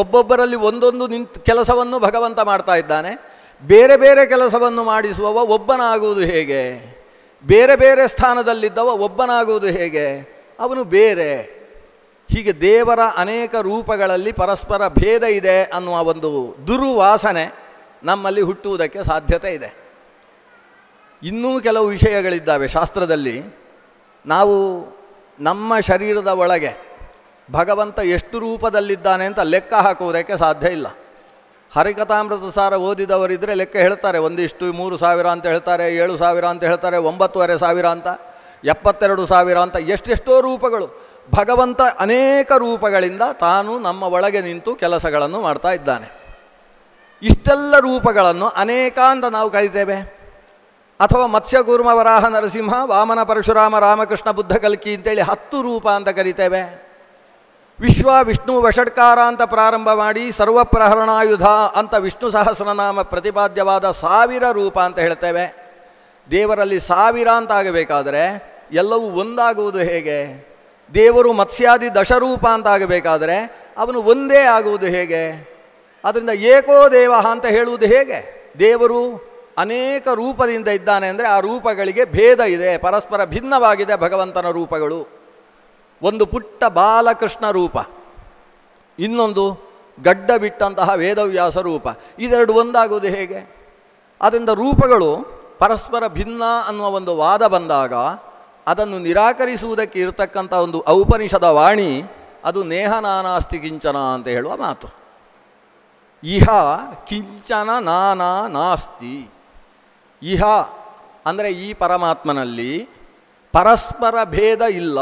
ಒಬ್ಬೊಬ್ಬರಲ್ಲಿ ಒಂದೊಂದು ನಿಂತು ಕೆಲಸವನ್ನು ಭಗವಂತ ಮಾಡ್ತಾ ಇದ್ದಾನೆ ಬೇರೆ ಬೇರೆ ಕೆಲಸವನ್ನು ಮಾಡಿಸುವವ ಒಬ್ಬನಾಗುವುದು ಹೇಗೆ ಬೇರೆ ಬೇರೆ ಸ್ಥಾನದಲ್ಲಿದ್ದವ ಒಬ್ಬನಾಗುವುದು ಹೇಗೆ ಅವನು ಬೇರೆ ಹೀಗೆ ದೇವರ ಅನೇಕ ರೂಪಗಳಲ್ಲಿ ಪರಸ್ಪರ ಭೇದ ಇದೆ ಅನ್ನುವ ಒಂದು ದುರ್ವಾಸನೆ ನಮ್ಮಲ್ಲಿ ಹುಟ್ಟುವುದಕ್ಕೆ ಸಾಧ್ಯತೆ ಇದೆ ಇನ್ನೂ ಕೆಲವು ವಿಷಯಗಳಿದ್ದಾವೆ ಶಾಸ್ತ್ರದಲ್ಲಿ ನಾವು ನಮ್ಮ ಶರೀರದ ಒಳಗೆ ಭಗವಂತ ಎಷ್ಟು ರೂಪದಲ್ಲಿದ್ದಾನೆ ಅಂತ ಲೆಕ್ಕ ಹಾಕುವುದಕ್ಕೆ ಸಾಧ್ಯ ಇಲ್ಲ ಹರಿಕಥಾಮೃತ ಸಾರ ಓದಿದವರಿದ್ದರೆ ಲೆಕ್ಕ ಹೇಳ್ತಾರೆ ಒಂದಿಷ್ಟು ಮೂರು ಸಾವಿರ ಅಂತ ಹೇಳ್ತಾರೆ ಏಳು ಸಾವಿರ ಅಂತ ಹೇಳ್ತಾರೆ ಒಂಬತ್ತುವರೆ ಸಾವಿರ ಅಂತ ಎಪ್ಪತ್ತೆರಡು ಸಾವಿರ ಅಂತ ಎಷ್ಟೆಷ್ಟೋ ರೂಪಗಳು ಭಗವಂತ ಅನೇಕ ರೂಪಗಳಿಂದ ತಾನು ನಮ್ಮ ಒಳಗೆ ನಿಂತು ಕೆಲಸಗಳನ್ನು ಮಾಡ್ತಾ ಇದ್ದಾನೆ ಇಷ್ಟೆಲ್ಲ ರೂಪಗಳನ್ನು ಅನೇಕ ಅಂತ ನಾವು ಕರಿತೇವೆ ಅಥವಾ ಮತ್ಸ್ಯಗೂರ್ಮ ವರಾಹ ನರಸಿಂಹ ವಾಮನ ಪರಶುರಾಮ ರಾಮಕೃಷ್ಣ ಬುದ್ಧ ಕಲ್ಕಿ ಅಂತೇಳಿ ಹತ್ತು ರೂಪ ಅಂತ ಕರಿತೇವೆ ವಿಶ್ವ ವಿಷ್ಣು ವಷಟ್ಕಾರ ಅಂತ ಪ್ರಾರಂಭ ಮಾಡಿ ಸರ್ವಪ್ರಹರಣಾಯುಧ ಅಂತ ವಿಷ್ಣು ಸಹಸ್ರನಾಮ ಪ್ರತಿಪಾದ್ಯವಾದ ಸಾವಿರ ರೂಪ ಅಂತ ಹೇಳ್ತೇವೆ ದೇವರಲ್ಲಿ ಸಾವಿರ ಅಂತ ಆಗಬೇಕಾದರೆ ಎಲ್ಲವೂ ಒಂದಾಗುವುದು ಹೇಗೆ ದೇವರು ಮತ್ಸ್ಯಾದಿ ದಶರೂಪ ಅಂತಾಗಬೇಕಾದರೆ ಅವನು ಒಂದೇ ಆಗುವುದು ಹೇಗೆ ಅದರಿಂದ ಏಕೋ ದೇವ ಅಂತ ಹೇಳುವುದು ಹೇಗೆ ದೇವರು ಅನೇಕ ರೂಪದಿಂದ ಇದ್ದಾನೆ ಅಂದರೆ ಆ ರೂಪಗಳಿಗೆ ಭೇದ ಇದೆ ಪರಸ್ಪರ ಭಿನ್ನವಾಗಿದೆ ಭಗವಂತನ ರೂಪಗಳು ಒಂದು ಪುಟ್ಟ ಬಾಲಕೃಷ್ಣ ರೂಪ ಇನ್ನೊಂದು ಗಡ್ಡ ಬಿಟ್ಟಂತಹ ವೇದವ್ಯಾಸ ರೂಪ ಇದೆರಡು ಒಂದಾಗುವುದು ಹೇಗೆ ಅದರಿಂದ ರೂಪಗಳು ಪರಸ್ಪರ ಭಿನ್ನ ಅನ್ನುವ ಒಂದು ವಾದ ಬಂದಾಗ ಅದನ್ನು ನಿರಾಕರಿಸುವುದಕ್ಕೆ ಇರತಕ್ಕಂಥ ಒಂದು ಔಪನಿಷದ ವಾಣಿ ಅದು ನೇಹ ನಾನಾಸ್ತಿ ಕಿಂಚನ ಅಂತ ಹೇಳುವ ಮಾತು ಇಹ ಕಿಂಚನ ನಾನಾ ನಾಸ್ತಿ ಇಹ ಅಂದರೆ ಈ ಪರಮಾತ್ಮನಲ್ಲಿ ಪರಸ್ಪರ ಭೇದ ಇಲ್ಲ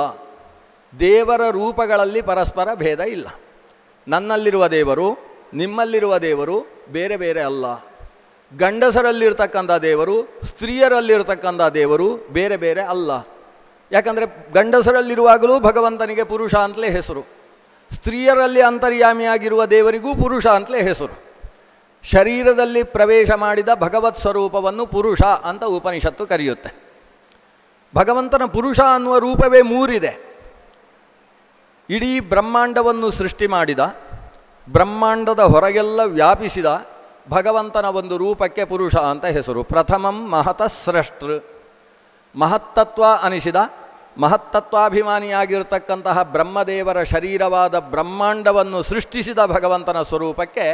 ದೇವರ ರೂಪಗಳಲ್ಲಿ ಪರಸ್ಪರ ಭೇದ ಇಲ್ಲ ನನ್ನಲ್ಲಿರುವ ದೇವರು ನಿಮ್ಮಲ್ಲಿರುವ ದೇವರು ಬೇರೆ ಬೇರೆ ಅಲ್ಲ ಗಂಡಸರಲ್ಲಿರ್ತಕ್ಕಂಥ ದೇವರು ಸ್ತ್ರೀಯರಲ್ಲಿರ್ತಕ್ಕಂಥ ದೇವರು ಬೇರೆ ಬೇರೆ ಅಲ್ಲ ಯಾಕಂದರೆ ಗಂಡಸರಲ್ಲಿರುವಾಗಲೂ ಭಗವಂತನಿಗೆ ಪುರುಷ ಅಂತಲೇ ಹೆಸರು ಸ್ತ್ರೀಯರಲ್ಲಿ ಅಂತರ್ಯಾಮಿಯಾಗಿರುವ ದೇವರಿಗೂ ಪುರುಷ ಅಂತಲೇ ಹೆಸರು ಶರೀರದಲ್ಲಿ ಪ್ರವೇಶ ಮಾಡಿದ ಭಗವತ್ ಸ್ವರೂಪವನ್ನು ಪುರುಷ ಅಂತ ಉಪನಿಷತ್ತು ಕರೆಯುತ್ತೆ ಭಗವಂತನ ಪುರುಷ ಅನ್ನುವ ರೂಪವೇ ಮೂರಿದೆ ಇಡೀ ಬ್ರಹ್ಮಾಂಡವನ್ನು ಸೃಷ್ಟಿ ಮಾಡಿದ ಬ್ರಹ್ಮಾಂಡದ ಹೊರಗೆಲ್ಲ ವ್ಯಾಪಿಸಿದ ಭಗವಂತನ ಒಂದು ರೂಪಕ್ಕೆ ಪುರುಷ ಅಂತ ಹೆಸರು ಪ್ರಥಮಂ ಮಹತಃ ಸೃಷ್ಟ್ರ ಮಹತ್ತತ್ವ ಅನಿಸಿದ ಮಹತ್ತತ್ವಾಭಿಮಾನಿಯಾಗಿರ್ತಕ್ಕಂತಹ ಬ್ರಹ್ಮದೇವರ ಶರೀರವಾದ ಬ್ರಹ್ಮಾಂಡವನ್ನು ಸೃಷ್ಟಿಸಿದ ಭಗವಂತನ ಸ್ವರೂಪಕ್ಕೆ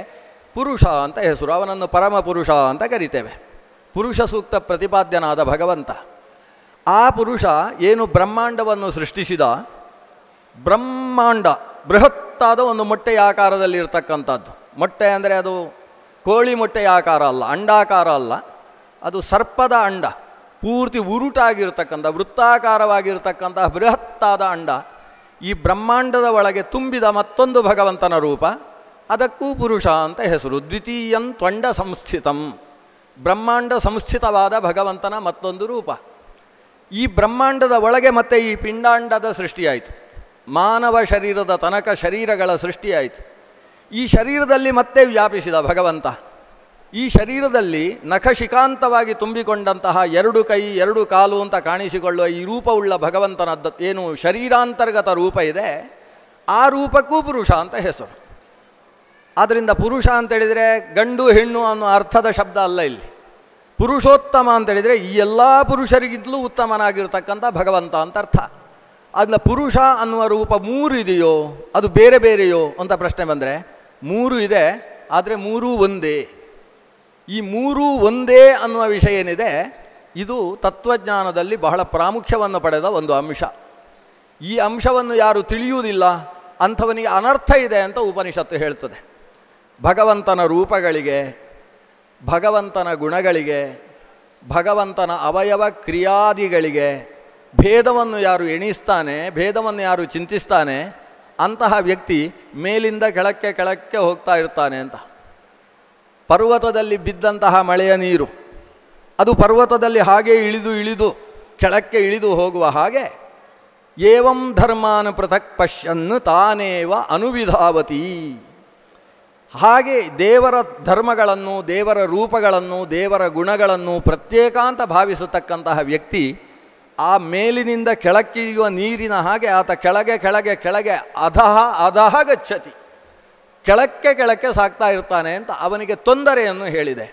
ಪುರುಷ ಅಂತ ಹೆಸರು ಅವನನ್ನು ಪರಮ ಪುರುಷ ಅಂತ ಕರಿತೇವೆ ಪುರುಷ ಸೂಕ್ತ ಪ್ರತಿಪಾದ್ಯನಾದ ಭಗವಂತ ಆ ಪುರುಷ ಏನು ಬ್ರಹ್ಮಾಂಡವನ್ನು ಸೃಷ್ಟಿಸಿದ ಬ್ರಹ್ಮಾಂಡ ಬೃಹತ್ತಾದ ಒಂದು ಮೊಟ್ಟೆಯ ಆಕಾರದಲ್ಲಿರ್ತಕ್ಕಂಥದ್ದು ಮೊಟ್ಟೆ ಅಂದರೆ ಅದು ಕೋಳಿ ಮೊಟ್ಟೆಯ ಆಕಾರ ಅಲ್ಲ ಅಂಡಾಕಾರ ಅಲ್ಲ ಅದು ಸರ್ಪದ ಅಂಡ ಪೂರ್ತಿ ಉರುಟಾಗಿರ್ತಕ್ಕಂಥ ವೃತ್ತಾಕಾರವಾಗಿರ್ತಕ್ಕಂಥ ಬೃಹತ್ತಾದ ಅಂಡ ಈ ಬ್ರಹ್ಮಾಂಡದ ಒಳಗೆ ತುಂಬಿದ ಮತ್ತೊಂದು ಭಗವಂತನ ರೂಪ ಅದಕ್ಕೂ ಪುರುಷ ಅಂತ ಹೆಸರು ದ್ವಿತೀಯಂ ತ್ವಂಡ ಸಂಸ್ಥಿತಂ ಬ್ರಹ್ಮಾಂಡ ಸಂಸ್ಥಿತವಾದ ಭಗವಂತನ ಮತ್ತೊಂದು ರೂಪ ಈ ಬ್ರಹ್ಮಾಂಡದ ಒಳಗೆ ಮತ್ತೆ ಈ ಪಿಂಡಾಂಡದ ಸೃಷ್ಟಿಯಾಯಿತು ಮಾನವ ಶರೀರದ ತನಕ ಶರೀರಗಳ ಸೃಷ್ಟಿಯಾಯಿತು ಈ ಶರೀರದಲ್ಲಿ ಮತ್ತೆ ವ್ಯಾಪಿಸಿದ ಭಗವಂತ ಈ ಶರೀರದಲ್ಲಿ ನಖಶಿಕಾಂತವಾಗಿ ತುಂಬಿಕೊಂಡಂತಹ ಎರಡು ಕೈ ಎರಡು ಕಾಲು ಅಂತ ಕಾಣಿಸಿಕೊಳ್ಳುವ ಈ ರೂಪವುಳ್ಳ ಭಗವಂತನದ್ದು ಏನು ಶರೀರಾಂತರ್ಗತ ರೂಪ ಇದೆ ಆ ರೂಪಕ್ಕೂ ಪುರುಷ ಅಂತ ಹೆಸರು ಆದ್ದರಿಂದ ಪುರುಷ ಅಂತೇಳಿದರೆ ಗಂಡು ಹೆಣ್ಣು ಅನ್ನೋ ಅರ್ಥದ ಶಬ್ದ ಅಲ್ಲ ಇಲ್ಲಿ ಪುರುಷೋತ್ತಮ ಅಂತೇಳಿದರೆ ಈ ಎಲ್ಲ ಪುರುಷರಿಗಿಂತಲೂ ಉತ್ತಮನಾಗಿರ್ತಕ್ಕಂಥ ಭಗವಂತ ಅಂತ ಅರ್ಥ ಅದನ್ನ ಪುರುಷ ಅನ್ನುವ ರೂಪ ಮೂರು ಇದೆಯೋ ಅದು ಬೇರೆ ಬೇರೆಯೋ ಅಂತ ಪ್ರಶ್ನೆ ಬಂದರೆ ಮೂರು ಇದೆ ಆದರೆ ಮೂರೂ ಒಂದೇ ಈ ಮೂರೂ ಒಂದೇ ಅನ್ನುವ ವಿಷಯ ಏನಿದೆ ಇದು ತತ್ವಜ್ಞಾನದಲ್ಲಿ ಬಹಳ ಪ್ರಾಮುಖ್ಯವನ್ನು ಪಡೆದ ಒಂದು ಅಂಶ ಈ ಅಂಶವನ್ನು ಯಾರು ತಿಳಿಯುವುದಿಲ್ಲ ಅಂಥವನಿಗೆ ಅನರ್ಥ ಇದೆ ಅಂತ ಉಪನಿಷತ್ತು ಹೇಳ್ತದೆ ಭಗವಂತನ ರೂಪಗಳಿಗೆ ಭಗವಂತನ ಗುಣಗಳಿಗೆ ಭಗವಂತನ ಅವಯವ ಕ್ರಿಯಾದಿಗಳಿಗೆ ಭೇದವನ್ನು ಯಾರು ಎಣಿಸ್ತಾನೆ ಭೇದವನ್ನು ಯಾರು ಚಿಂತಿಸ್ತಾನೆ ಅಂತಹ ವ್ಯಕ್ತಿ ಮೇಲಿಂದ ಕೆಳಕ್ಕೆ ಕೆಳಕ್ಕೆ ಹೋಗ್ತಾ ಇರ್ತಾನೆ ಅಂತ ಪರ್ವತದಲ್ಲಿ ಬಿದ್ದಂತಹ ಮಳೆಯ ನೀರು ಅದು ಪರ್ವತದಲ್ಲಿ ಹಾಗೆ ಇಳಿದು ಇಳಿದು ಕೆಳಕ್ಕೆ ಇಳಿದು ಹೋಗುವ ಹಾಗೆ ಏವಂ ಧರ್ಮಾನ ಪೃಥಕ್ ಪಶ್ಯನ್ನು ತಾನೇವ ಅನುವಿಧಾವತಿ ಹಾಗೆ ದೇವರ ಧರ್ಮಗಳನ್ನು ದೇವರ ರೂಪಗಳನ್ನು ದೇವರ ಗುಣಗಳನ್ನು ಪ್ರತ್ಯೇಕಾಂತ ಭಾವಿಸತಕ್ಕಂತಹ ವ್ಯಕ್ತಿ ಆ ಮೇಲಿನಿಂದ ಕೆಳಕ್ಕಿಳಿಯುವ ನೀರಿನ ಹಾಗೆ ಆತ ಕೆಳಗೆ ಕೆಳಗೆ ಕೆಳಗೆ ಅಧಃ ಅಧಃ ಗಚ್ಚತಿ ಕೆಳಕ್ಕೆ ಕೆಳಕ್ಕೆ ಸಾಕ್ತಾ ಇರ್ತಾನೆ ಅಂತ ಅವನಿಗೆ ತೊಂದರೆಯನ್ನು ಹೇಳಿದೆ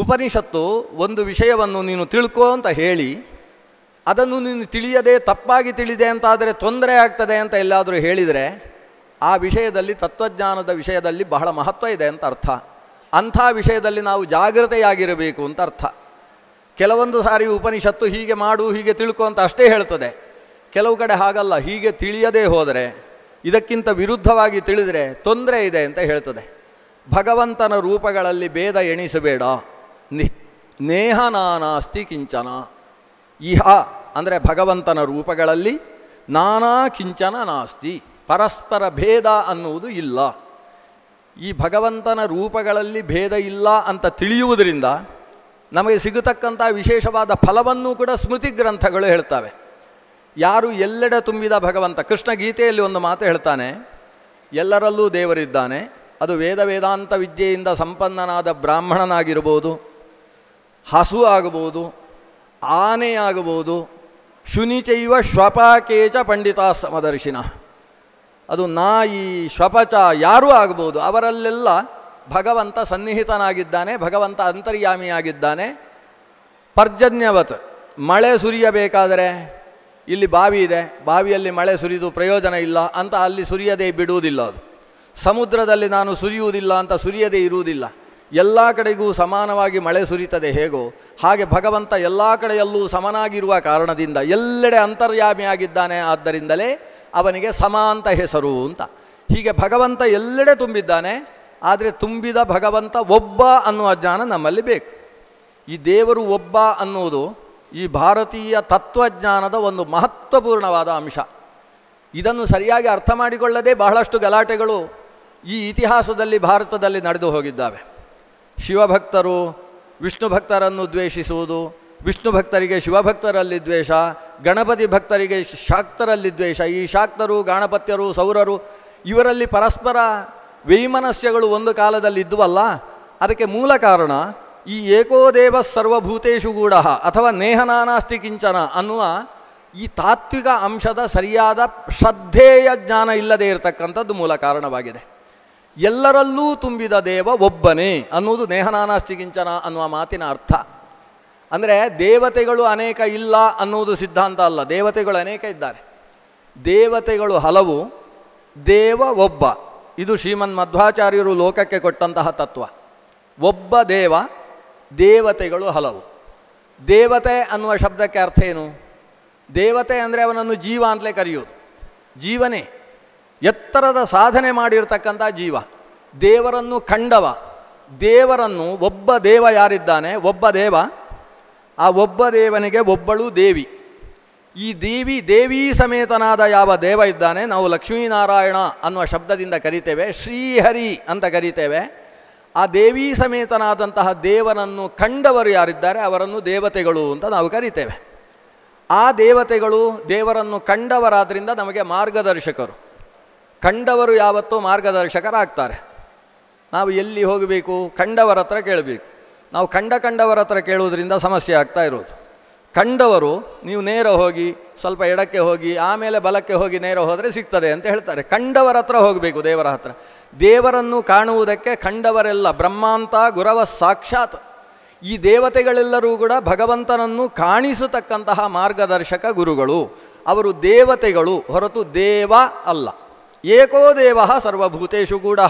ಉಪನಿಷತ್ತು ಒಂದು ವಿಷಯವನ್ನು ನೀನು ತಿಳ್ಕೊ ಅಂತ ಹೇಳಿ ಅದನ್ನು ನೀನು ತಿಳಿಯದೆ ತಪ್ಪಾಗಿ ತಿಳಿದೆ ಅಂತಾದರೆ ತೊಂದರೆ ಆಗ್ತದೆ ಅಂತ ಎಲ್ಲಾದರೂ ಹೇಳಿದರೆ ಆ ವಿಷಯದಲ್ಲಿ ತತ್ವಜ್ಞಾನದ ವಿಷಯದಲ್ಲಿ ಬಹಳ ಮಹತ್ವ ಇದೆ ಅಂತ ಅರ್ಥ ಅಂಥ ವಿಷಯದಲ್ಲಿ ನಾವು ಜಾಗೃತೆಯಾಗಿರಬೇಕು ಅಂತ ಅರ್ಥ ಕೆಲವೊಂದು ಸಾರಿ ಉಪನಿಷತ್ತು ಹೀಗೆ ಮಾಡು ಹೀಗೆ ತಿಳ್ಕೊ ಅಂತ ಅಷ್ಟೇ ಹೇಳ್ತದೆ ಕೆಲವು ಕಡೆ ಹಾಗಲ್ಲ ಹೀಗೆ ತಿಳಿಯದೇ ಹೋದರೆ ಇದಕ್ಕಿಂತ ವಿರುದ್ಧವಾಗಿ ತಿಳಿದರೆ ತೊಂದರೆ ಇದೆ ಅಂತ ಹೇಳ್ತದೆ ಭಗವಂತನ ರೂಪಗಳಲ್ಲಿ ಭೇದ ಎಣಿಸಬೇಡ ನಾನಾಸ್ತಿ ಕಿಂಚನ ಇಹ ಅಂದರೆ ಭಗವಂತನ ರೂಪಗಳಲ್ಲಿ ನಾನಾ ಕಿಂಚನ ನಾಸ್ತಿ ಪರಸ್ಪರ ಭೇದ ಅನ್ನುವುದು ಇಲ್ಲ ಈ ಭಗವಂತನ ರೂಪಗಳಲ್ಲಿ ಭೇದ ಇಲ್ಲ ಅಂತ ತಿಳಿಯುವುದರಿಂದ ನಮಗೆ ಸಿಗತಕ್ಕಂಥ ವಿಶೇಷವಾದ ಫಲವನ್ನು ಕೂಡ ಸ್ಮೃತಿ ಗ್ರಂಥಗಳು ಹೇಳ್ತವೆ ಯಾರು ಎಲ್ಲೆಡೆ ತುಂಬಿದ ಭಗವಂತ ಕೃಷ್ಣ ಗೀತೆಯಲ್ಲಿ ಒಂದು ಮಾತು ಹೇಳ್ತಾನೆ ಎಲ್ಲರಲ್ಲೂ ದೇವರಿದ್ದಾನೆ ಅದು ವೇದ ವೇದಾಂತ ವಿದ್ಯೆಯಿಂದ ಸಂಪನ್ನನಾದ ಬ್ರಾಹ್ಮಣನಾಗಿರ್ಬೋದು ಹಸು ಆಗಬಹುದು ಆನೆ ಶುನಿಚೈವ ಶ್ವಪಕೇಚ ಪಂಡಿತಾ ಸಮದರ್ಶಿನ ಅದು ನಾಯಿ ಶ್ವಪಚ ಯಾರೂ ಆಗಬಹುದು ಅವರಲ್ಲೆಲ್ಲ ಭಗವಂತ ಸನ್ನಿಹಿತನಾಗಿದ್ದಾನೆ ಭಗವಂತ ಅಂತರ್ಯಾಮಿಯಾಗಿದ್ದಾನೆ ಪರ್ಜನ್ಯವತ್ ಮಳೆ ಸುರಿಯಬೇಕಾದರೆ ಇಲ್ಲಿ ಬಾವಿ ಇದೆ ಬಾವಿಯಲ್ಲಿ ಮಳೆ ಸುರಿದು ಪ್ರಯೋಜನ ಇಲ್ಲ ಅಂತ ಅಲ್ಲಿ ಸುರಿಯದೇ ಬಿಡುವುದಿಲ್ಲ ಅದು ಸಮುದ್ರದಲ್ಲಿ ನಾನು ಸುರಿಯುವುದಿಲ್ಲ ಅಂತ ಸುರಿಯದೇ ಇರುವುದಿಲ್ಲ ಎಲ್ಲ ಕಡೆಗೂ ಸಮಾನವಾಗಿ ಮಳೆ ಸುರಿತದೆ ಹೇಗೋ ಹಾಗೆ ಭಗವಂತ ಎಲ್ಲ ಕಡೆಯಲ್ಲೂ ಸಮನಾಗಿರುವ ಕಾರಣದಿಂದ ಎಲ್ಲೆಡೆ ಅಂತರ್ಯಾಮಿಯಾಗಿದ್ದಾನೆ ಆದ್ದರಿಂದಲೇ ಅವನಿಗೆ ಸಮ ಅಂತ ಹೆಸರು ಅಂತ ಹೀಗೆ ಭಗವಂತ ಎಲ್ಲೆಡೆ ತುಂಬಿದ್ದಾನೆ ಆದರೆ ತುಂಬಿದ ಭಗವಂತ ಒಬ್ಬ ಅನ್ನುವ ಜ್ಞಾನ ನಮ್ಮಲ್ಲಿ ಬೇಕು ಈ ದೇವರು ಒಬ್ಬ ಅನ್ನುವುದು ಈ ಭಾರತೀಯ ತತ್ವಜ್ಞಾನದ ಒಂದು ಮಹತ್ವಪೂರ್ಣವಾದ ಅಂಶ ಇದನ್ನು ಸರಿಯಾಗಿ ಅರ್ಥ ಮಾಡಿಕೊಳ್ಳದೆ ಬಹಳಷ್ಟು ಗಲಾಟೆಗಳು ಈ ಇತಿಹಾಸದಲ್ಲಿ ಭಾರತದಲ್ಲಿ ನಡೆದು ಹೋಗಿದ್ದಾವೆ ಶಿವಭಕ್ತರು ವಿಷ್ಣು ಭಕ್ತರನ್ನು ದ್ವೇಷಿಸುವುದು ವಿಷ್ಣು ಭಕ್ತರಿಗೆ ಶಿವಭಕ್ತರಲ್ಲಿ ದ್ವೇಷ ಗಣಪತಿ ಭಕ್ತರಿಗೆ ಶಾಕ್ತರಲ್ಲಿ ದ್ವೇಷ ಈ ಶಾಕ್ತರು ಗಣಪತ್ಯರು ಸೌರರು ಇವರಲ್ಲಿ ಪರಸ್ಪರ ವೈಮನಸ್ಯಗಳು ಒಂದು ಕಾಲದಲ್ಲಿ ಇದ್ದುವಲ್ಲ ಅದಕ್ಕೆ ಮೂಲ ಕಾರಣ ಈ ಏಕೋದೇವ ಸರ್ವಭೂತೇಶು ಗೂಢ ಅಥವಾ ನೇಹನಾನಾಸ್ತಿ ಕಿಂಚನ ಅನ್ನುವ ಈ ತಾತ್ವಿಕ ಅಂಶದ ಸರಿಯಾದ ಶ್ರದ್ಧೇಯ ಜ್ಞಾನ ಇಲ್ಲದೆ ಇರತಕ್ಕಂಥದ್ದು ಮೂಲ ಕಾರಣವಾಗಿದೆ ಎಲ್ಲರಲ್ಲೂ ತುಂಬಿದ ದೇವ ಒಬ್ಬನೇ ಅನ್ನುವುದು ನೇಹನಾನಾಸ್ತಿ ಕಿಂಚನ ಅನ್ನುವ ಮಾತಿನ ಅರ್ಥ ಅಂದರೆ ದೇವತೆಗಳು ಅನೇಕ ಇಲ್ಲ ಅನ್ನುವುದು ಸಿದ್ಧಾಂತ ಅಲ್ಲ ದೇವತೆಗಳು ಅನೇಕ ಇದ್ದಾರೆ ದೇವತೆಗಳು ಹಲವು ದೇವ ಒಬ್ಬ ಇದು ಶ್ರೀಮನ್ ಮಧ್ವಾಚಾರ್ಯರು ಲೋಕಕ್ಕೆ ಕೊಟ್ಟಂತಹ ತತ್ವ ಒಬ್ಬ ದೇವ ದೇವತೆಗಳು ಹಲವು ದೇವತೆ ಅನ್ನುವ ಶಬ್ದಕ್ಕೆ ಅರ್ಥ ಏನು ದೇವತೆ ಅಂದರೆ ಅವನನ್ನು ಜೀವ ಅಂತಲೇ ಕರೆಯೋದು ಜೀವನೇ ಎತ್ತರದ ಸಾಧನೆ ಮಾಡಿರ್ತಕ್ಕಂಥ ಜೀವ ದೇವರನ್ನು ಕಂಡವ ದೇವರನ್ನು ಒಬ್ಬ ದೇವ ಯಾರಿದ್ದಾನೆ ಒಬ್ಬ ದೇವ ಆ ಒಬ್ಬ ದೇವನಿಗೆ ಒಬ್ಬಳು ದೇವಿ ಈ ದೇವಿ ದೇವೀ ಸಮೇತನಾದ ಯಾವ ದೇವ ಇದ್ದಾನೆ ನಾವು ಲಕ್ಷ್ಮೀನಾರಾಯಣ ಅನ್ನುವ ಶಬ್ದದಿಂದ ಕರಿತೇವೆ ಶ್ರೀಹರಿ ಅಂತ ಕರಿತೇವೆ ಆ ದೇವೀ ಸಮೇತನಾದಂತಹ ದೇವರನ್ನು ಕಂಡವರು ಯಾರಿದ್ದಾರೆ ಅವರನ್ನು ದೇವತೆಗಳು ಅಂತ ನಾವು ಕರಿತೇವೆ ಆ ದೇವತೆಗಳು ದೇವರನ್ನು ಕಂಡವರಾದ್ರಿಂದ ನಮಗೆ ಮಾರ್ಗದರ್ಶಕರು ಕಂಡವರು ಯಾವತ್ತೂ ಮಾರ್ಗದರ್ಶಕರಾಗ್ತಾರೆ ನಾವು ಎಲ್ಲಿ ಹೋಗಬೇಕು ಕಂಡವರ ಹತ್ರ ಕೇಳಬೇಕು ನಾವು ಕಂಡ ಕಂಡವರ ಹತ್ರ ಕೇಳುವುದರಿಂದ ಸಮಸ್ಯೆ ಆಗ್ತಾ ಇರೋದು ಕಂಡವರು ನೀವು ನೇರ ಹೋಗಿ ಸ್ವಲ್ಪ ಎಡಕ್ಕೆ ಹೋಗಿ ಆಮೇಲೆ ಬಲಕ್ಕೆ ಹೋಗಿ ನೇರ ಹೋದರೆ ಸಿಗ್ತದೆ ಅಂತ ಹೇಳ್ತಾರೆ ಕಂಡವರ ಹತ್ರ ಹೋಗಬೇಕು ದೇವರ ಹತ್ರ ದೇವರನ್ನು ಕಾಣುವುದಕ್ಕೆ ಕಂಡವರೆಲ್ಲ ಬ್ರಹ್ಮಾಂತ ಗುರವ ಸಾಕ್ಷಾತ್ ಈ ದೇವತೆಗಳೆಲ್ಲರೂ ಕೂಡ ಭಗವಂತನನ್ನು ಕಾಣಿಸತಕ್ಕಂತಹ ಮಾರ್ಗದರ್ಶಕ ಗುರುಗಳು ಅವರು ದೇವತೆಗಳು ಹೊರತು ದೇವ ಅಲ್ಲ ಏಕೋ ದೇವ ಸರ್ವಭೂತೇಶು ಕೂಡ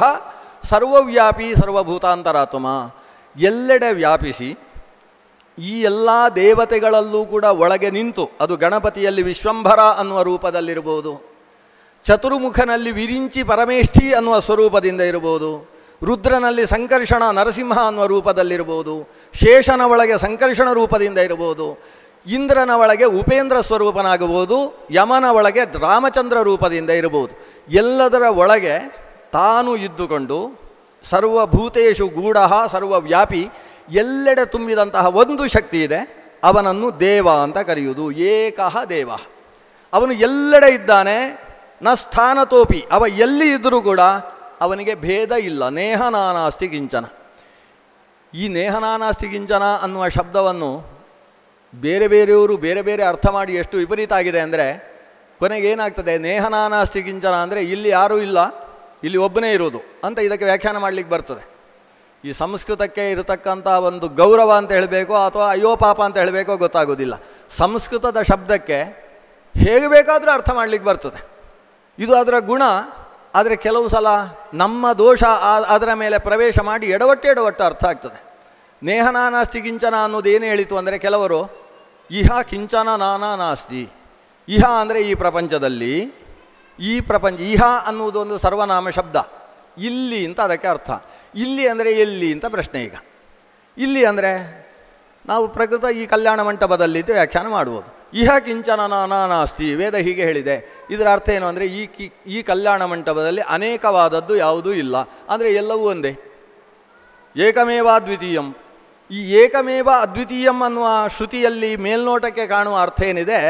ಸರ್ವವ್ಯಾಪಿ ಸರ್ವಭೂತಾಂತರಾತ್ಮ ಎಲ್ಲೆಡೆ ವ್ಯಾಪಿಸಿ ಈ ಎಲ್ಲ ದೇವತೆಗಳಲ್ಲೂ ಕೂಡ ಒಳಗೆ ನಿಂತು ಅದು ಗಣಪತಿಯಲ್ಲಿ ವಿಶ್ವಂಭರ ಅನ್ನುವ ರೂಪದಲ್ಲಿರಬಹುದು ಚತುರ್ಮುಖನಲ್ಲಿ ವಿರಿಂಚಿ ಪರಮೇಷ್ಠಿ ಅನ್ನುವ ಸ್ವರೂಪದಿಂದ ಇರಬಹುದು ರುದ್ರನಲ್ಲಿ ಸಂಕರ್ಷಣ ನರಸಿಂಹ ಅನ್ನುವ ರೂಪದಲ್ಲಿರಬಹುದು ಶೇಷನ ಒಳಗೆ ಸಂಕರ್ಷಣ ರೂಪದಿಂದ ಇರಬಹುದು ಇಂದ್ರನ ಒಳಗೆ ಉಪೇಂದ್ರ ಸ್ವರೂಪನಾಗಬಹುದು ಯಮನ ಒಳಗೆ ರಾಮಚಂದ್ರ ರೂಪದಿಂದ ಇರಬಹುದು ಎಲ್ಲದರ ಒಳಗೆ ತಾನು ಇದ್ದುಕೊಂಡು ಸರ್ವಭೂತೇಶು ಗೂಢ ಸರ್ವವ್ಯಾಪಿ ಎಲ್ಲೆಡೆ ತುಂಬಿದಂತಹ ಒಂದು ಶಕ್ತಿ ಇದೆ ಅವನನ್ನು ದೇವ ಅಂತ ಕರೆಯುವುದು ಏಕಹ ದೇವ ಅವನು ಎಲ್ಲೆಡೆ ಇದ್ದಾನೆ ನ ಸ್ಥಾನತೋಪಿ ಅವ ಎಲ್ಲಿ ಇದ್ದರೂ ಕೂಡ ಅವನಿಗೆ ಭೇದ ಇಲ್ಲ ನೇಹನಾನಾಸ್ತಿ ಕಿಂಚನ ಈ ನೇಹನಾನಾಸ್ತಿ ಕಿಂಚನ ಅನ್ನುವ ಶಬ್ದವನ್ನು ಬೇರೆ ಬೇರೆಯವರು ಬೇರೆ ಬೇರೆ ಅರ್ಥ ಮಾಡಿ ಎಷ್ಟು ವಿಪರೀತ ಆಗಿದೆ ಅಂದರೆ ಕೊನೆಗೆ ಏನಾಗ್ತದೆ ನೇಹನಾನಾಸ್ತಿ ಕಿಂಚನ ಅಂದರೆ ಇಲ್ಲಿ ಯಾರೂ ಇಲ್ಲ ಇಲ್ಲಿ ಒಬ್ಬನೇ ಇರೋದು ಅಂತ ಇದಕ್ಕೆ ವ್ಯಾಖ್ಯಾನ ಮಾಡಲಿಕ್ಕೆ ಬರ್ತದೆ ಈ ಸಂಸ್ಕೃತಕ್ಕೆ ಇರತಕ್ಕಂಥ ಒಂದು ಗೌರವ ಅಂತ ಹೇಳಬೇಕೋ ಅಥವಾ ಅಯ್ಯೋ ಪಾಪ ಅಂತ ಹೇಳಬೇಕೋ ಗೊತ್ತಾಗೋದಿಲ್ಲ ಸಂಸ್ಕೃತದ ಶಬ್ದಕ್ಕೆ ಹೇಗೆ ಬೇಕಾದರೂ ಅರ್ಥ ಮಾಡಲಿಕ್ಕೆ ಬರ್ತದೆ ಇದು ಅದರ ಗುಣ ಆದರೆ ಕೆಲವು ಸಲ ನಮ್ಮ ದೋಷ ಅದರ ಮೇಲೆ ಪ್ರವೇಶ ಮಾಡಿ ಎಡವಟ್ಟು ಎಡವಟ್ಟು ಅರ್ಥ ಆಗ್ತದೆ ನೇಹನಾ ನಾಸ್ತಿ ಕಿಂಚನ ಏನು ಹೇಳಿತು ಅಂದರೆ ಕೆಲವರು ಇಹ ಕಿಂಚನ ನಾನಾ ನಾಸ್ತಿ ಇಹ ಅಂದರೆ ಈ ಪ್ರಪಂಚದಲ್ಲಿ ಈ ಪ್ರಪಂಚ ಇಹ ಅನ್ನುವುದು ಒಂದು ಸರ್ವನಾಮ ಶಬ್ದ ಇಲ್ಲಿ ಅಂತ ಅದಕ್ಕೆ ಅರ್ಥ ಇಲ್ಲಿ ಅಂದರೆ ಎಲ್ಲಿ ಅಂತ ಪ್ರಶ್ನೆ ಈಗ ಇಲ್ಲಿ ಅಂದರೆ ನಾವು ಪ್ರಕೃತ ಈ ಕಲ್ಯಾಣ ಮಂಟಪದಲ್ಲಿದ್ದು ವ್ಯಾಖ್ಯಾನ ಮಾಡುವುದು ಇಹ ಕಿಂಚನ ನಾನಾಸ್ತಿ ವೇದ ಹೀಗೆ ಹೇಳಿದೆ ಇದರ ಅರ್ಥ ಏನು ಅಂದರೆ ಈ ಕಿ ಈ ಕಲ್ಯಾಣ ಮಂಟಪದಲ್ಲಿ ಅನೇಕವಾದದ್ದು ಯಾವುದೂ ಇಲ್ಲ ಅಂದರೆ ಎಲ್ಲವೂ ಒಂದೇ ಏಕಮೇವ ಅದ್ವಿತೀಯಂ ಈ ಏಕಮೇವ ಅದ್ವಿತೀಯಂ ಅನ್ನುವ ಶ್ರುತಿಯಲ್ಲಿ ಮೇಲ್ನೋಟಕ್ಕೆ ಕಾಣುವ ಅರ್ಥ ಏನಿದೆ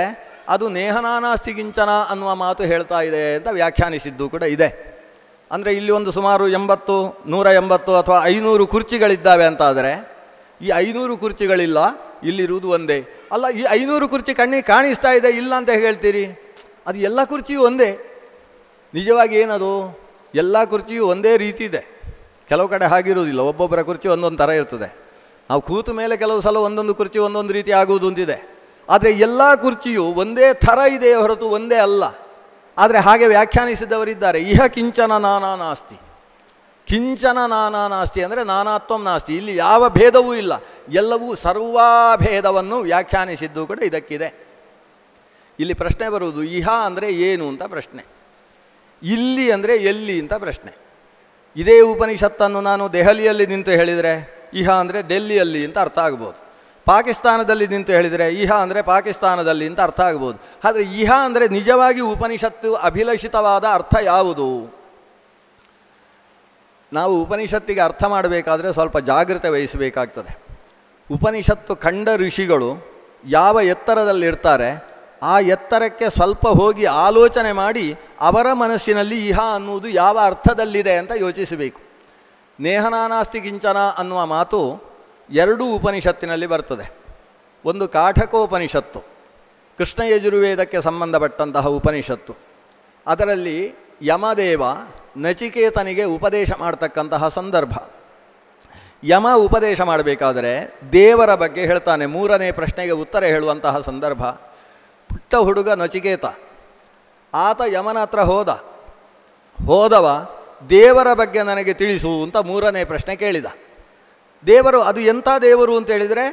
ಅದು ನೇಹನಾನಾಸ್ತಿ ಕಿಂಚನ ಅನ್ನುವ ಮಾತು ಹೇಳ್ತಾ ಇದೆ ಅಂತ ವ್ಯಾಖ್ಯಾನಿಸಿದ್ದು ಕೂಡ ಇದೆ ಅಂದರೆ ಇಲ್ಲಿ ಒಂದು ಸುಮಾರು ಎಂಬತ್ತು ನೂರ ಎಂಬತ್ತು ಅಥವಾ ಐನೂರು ಕುರ್ಚಿಗಳಿದ್ದಾವೆ ಅಂತಾದರೆ ಈ ಐನೂರು ಕುರ್ಚಿಗಳಿಲ್ಲ ಇಲ್ಲಿರುವುದು ಒಂದೇ ಅಲ್ಲ ಈ ಐನೂರು ಕುರ್ಚಿ ಕಣ್ಣಿಗೆ ಕಾಣಿಸ್ತಾ ಇದೆ ಇಲ್ಲ ಅಂತ ಹೇಳ್ತೀರಿ ಅದು ಎಲ್ಲ ಕುರ್ಚಿಯೂ ಒಂದೇ ನಿಜವಾಗಿ ಏನದು ಎಲ್ಲ ಕುರ್ಚಿಯೂ ಒಂದೇ ರೀತಿ ಇದೆ ಕೆಲವು ಕಡೆ ಆಗಿರುವುದಿಲ್ಲ ಒಬ್ಬೊಬ್ಬರ ಕುರ್ಚಿ ಒಂದೊಂದು ಥರ ಇರ್ತದೆ ನಾವು ಕೂತ ಮೇಲೆ ಕೆಲವು ಸಲ ಒಂದೊಂದು ಕುರ್ಚಿ ಒಂದೊಂದು ರೀತಿ ಆಗುವುದು ಅಂತಿದೆ ಆದರೆ ಎಲ್ಲ ಕುರ್ಚಿಯು ಒಂದೇ ಥರ ಇದೆಯೇ ಹೊರತು ಒಂದೇ ಅಲ್ಲ ಆದರೆ ಹಾಗೆ ವ್ಯಾಖ್ಯಾನಿಸಿದವರಿದ್ದಾರೆ ಇಹ ಕಿಂಚನ ನಾನಾ ನಾಸ್ತಿ ಕಿಂಚನ ನಾನಾ ನಾಸ್ತಿ ಅಂದರೆ ನಾನಾತ್ವಂ ನಾಸ್ತಿ ಇಲ್ಲಿ ಯಾವ ಭೇದವೂ ಇಲ್ಲ ಎಲ್ಲವೂ ಸರ್ವಾಭೇದವನ್ನು ವ್ಯಾಖ್ಯಾನಿಸಿದ್ದು ಕೂಡ ಇದಕ್ಕಿದೆ ಇಲ್ಲಿ ಪ್ರಶ್ನೆ ಬರುವುದು ಇಹ ಅಂದರೆ ಏನು ಅಂತ ಪ್ರಶ್ನೆ ಇಲ್ಲಿ ಅಂದರೆ ಎಲ್ಲಿ ಅಂತ ಪ್ರಶ್ನೆ ಇದೇ ಉಪನಿಷತ್ತನ್ನು ನಾನು ದೆಹಲಿಯಲ್ಲಿ ನಿಂತು ಹೇಳಿದರೆ ಇಹ ಅಂದರೆ ಡೆಲ್ಲಿಯಲ್ಲಿ ಅಂತ ಅರ್ಥ ಆಗ್ಬೋದು ಪಾಕಿಸ್ತಾನದಲ್ಲಿ ನಿಂತು ಹೇಳಿದರೆ ಇಹ ಅಂದರೆ ಪಾಕಿಸ್ತಾನದಲ್ಲಿ ಅಂತ ಅರ್ಥ ಆಗ್ಬೋದು ಆದರೆ ಇಹ ಅಂದರೆ ನಿಜವಾಗಿ ಉಪನಿಷತ್ತು ಅಭಿಲಷಿತವಾದ ಅರ್ಥ ಯಾವುದು ನಾವು ಉಪನಿಷತ್ತಿಗೆ ಅರ್ಥ ಮಾಡಬೇಕಾದ್ರೆ ಸ್ವಲ್ಪ ಜಾಗ್ರತೆ ವಹಿಸಬೇಕಾಗ್ತದೆ ಉಪನಿಷತ್ತು ಖಂಡ ಋಷಿಗಳು ಯಾವ ಎತ್ತರದಲ್ಲಿರ್ತಾರೆ ಆ ಎತ್ತರಕ್ಕೆ ಸ್ವಲ್ಪ ಹೋಗಿ ಆಲೋಚನೆ ಮಾಡಿ ಅವರ ಮನಸ್ಸಿನಲ್ಲಿ ಇಹ ಅನ್ನುವುದು ಯಾವ ಅರ್ಥದಲ್ಲಿದೆ ಅಂತ ಯೋಚಿಸಬೇಕು ನೇಹನಾನಾಸ್ತಿ ಕಿಂಚನ ಅನ್ನುವ ಮಾತು ಎರಡೂ ಉಪನಿಷತ್ತಿನಲ್ಲಿ ಬರ್ತದೆ ಒಂದು ಕಾಠಕೋಪನಿಷತ್ತು ಕೃಷ್ಣ ಯಜುರ್ವೇದಕ್ಕೆ ಸಂಬಂಧಪಟ್ಟಂತಹ ಉಪನಿಷತ್ತು ಅದರಲ್ಲಿ ಯಮದೇವ ನಚಿಕೇತನಿಗೆ ಉಪದೇಶ ಮಾಡತಕ್ಕಂತಹ ಸಂದರ್ಭ ಯಮ ಉಪದೇಶ ಮಾಡಬೇಕಾದರೆ ದೇವರ ಬಗ್ಗೆ ಹೇಳ್ತಾನೆ ಮೂರನೇ ಪ್ರಶ್ನೆಗೆ ಉತ್ತರ ಹೇಳುವಂತಹ ಸಂದರ್ಭ ಪುಟ್ಟ ಹುಡುಗ ನಚಿಕೇತ ಆತ ಯಮನ ಹತ್ರ ಹೋದ ಹೋದವ ದೇವರ ಬಗ್ಗೆ ನನಗೆ ತಿಳಿಸು ಅಂತ ಮೂರನೇ ಪ್ರಶ್ನೆ ಕೇಳಿದ ದೇವರು ಅದು ಎಂಥ ದೇವರು ಅಂತ ಹೇಳಿದರೆ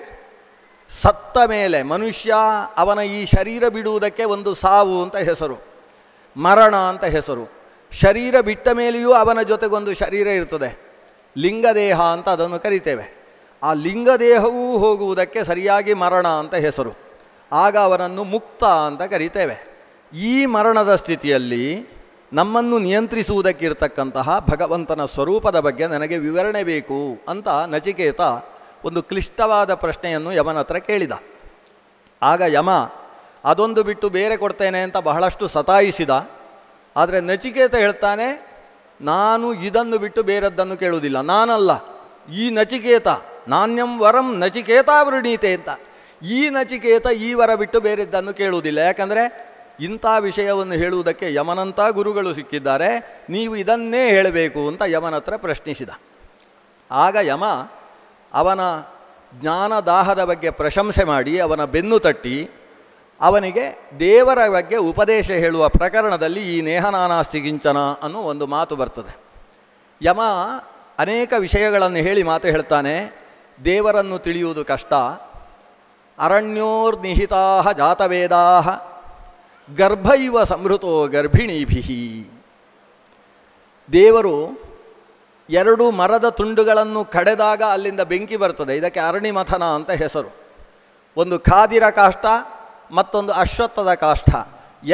ಸತ್ತ ಮೇಲೆ ಮನುಷ್ಯ ಅವನ ಈ ಶರೀರ ಬಿಡುವುದಕ್ಕೆ ಒಂದು ಸಾವು ಅಂತ ಹೆಸರು ಮರಣ ಅಂತ ಹೆಸರು ಶರೀರ ಬಿಟ್ಟ ಮೇಲೆಯೂ ಅವನ ಜೊತೆಗೊಂದು ಶರೀರ ಇರ್ತದೆ ಲಿಂಗದೇಹ ಅಂತ ಅದನ್ನು ಕರಿತೇವೆ ಆ ಲಿಂಗದೇಹವೂ ಹೋಗುವುದಕ್ಕೆ ಸರಿಯಾಗಿ ಮರಣ ಅಂತ ಹೆಸರು ಆಗ ಅವನನ್ನು ಮುಕ್ತ ಅಂತ ಕರಿತೇವೆ ಈ ಮರಣದ ಸ್ಥಿತಿಯಲ್ಲಿ ನಮ್ಮನ್ನು ನಿಯಂತ್ರಿಸುವುದಕ್ಕಿರ್ತಕ್ಕಂತಹ ಭಗವಂತನ ಸ್ವರೂಪದ ಬಗ್ಗೆ ನನಗೆ ವಿವರಣೆ ಬೇಕು ಅಂತ ನಚಿಕೇತ ಒಂದು ಕ್ಲಿಷ್ಟವಾದ ಪ್ರಶ್ನೆಯನ್ನು ಯಮನ ಹತ್ರ ಕೇಳಿದ ಆಗ ಯಮ ಅದೊಂದು ಬಿಟ್ಟು ಬೇರೆ ಕೊಡ್ತೇನೆ ಅಂತ ಬಹಳಷ್ಟು ಸತಾಯಿಸಿದ ಆದರೆ ನಚಿಕೇತ ಹೇಳ್ತಾನೆ ನಾನು ಇದನ್ನು ಬಿಟ್ಟು ಬೇರೆದ್ದನ್ನು ಕೇಳುವುದಿಲ್ಲ ನಾನಲ್ಲ ಈ ನಚಿಕೇತ ನಾಣ್ಯಂ ವರಂ ನಚಿಕೇತ ವೃಣೀತೆ ಅಂತ ಈ ನಚಿಕೇತ ಈ ವರ ಬಿಟ್ಟು ಬೇರೆದ್ದನ್ನು ಕೇಳುವುದಿಲ್ಲ ಯಾಕಂದರೆ ಇಂಥ ವಿಷಯವನ್ನು ಹೇಳುವುದಕ್ಕೆ ಯಮನಂಥ ಗುರುಗಳು ಸಿಕ್ಕಿದ್ದಾರೆ ನೀವು ಇದನ್ನೇ ಹೇಳಬೇಕು ಅಂತ ಯಮನ ಹತ್ರ ಪ್ರಶ್ನಿಸಿದ ಆಗ ಯಮ ಅವನ ಜ್ಞಾನದಾಹದ ಬಗ್ಗೆ ಪ್ರಶಂಸೆ ಮಾಡಿ ಅವನ ಬೆನ್ನು ತಟ್ಟಿ ಅವನಿಗೆ ದೇವರ ಬಗ್ಗೆ ಉಪದೇಶ ಹೇಳುವ ಪ್ರಕರಣದಲ್ಲಿ ಈ ನೇಹನಾನಾಸ್ತಿ ಸಿಗಿಂಚನ ಅನ್ನೋ ಒಂದು ಮಾತು ಬರ್ತದೆ ಯಮ ಅನೇಕ ವಿಷಯಗಳನ್ನು ಹೇಳಿ ಮಾತು ಹೇಳ್ತಾನೆ ದೇವರನ್ನು ತಿಳಿಯುವುದು ಕಷ್ಟ ಅರಣ್ಯೋರ್ನಿಹಿತಾ ಜಾತವೇದಾ ಗರ್ಭ ಇವ ಸಂಹೃತೋ ಗರ್ಭಿಣೀಭಿ ದೇವರು ಎರಡು ಮರದ ತುಂಡುಗಳನ್ನು ಕಡೆದಾಗ ಅಲ್ಲಿಂದ ಬೆಂಕಿ ಬರ್ತದೆ ಇದಕ್ಕೆ ಅರಣಿಮಥನ ಅಂತ ಹೆಸರು ಒಂದು ಖಾದಿರ ಕಾಷ್ಟ ಮತ್ತೊಂದು ಅಶ್ವತ್ಥದ ಕಾಷ್ಟ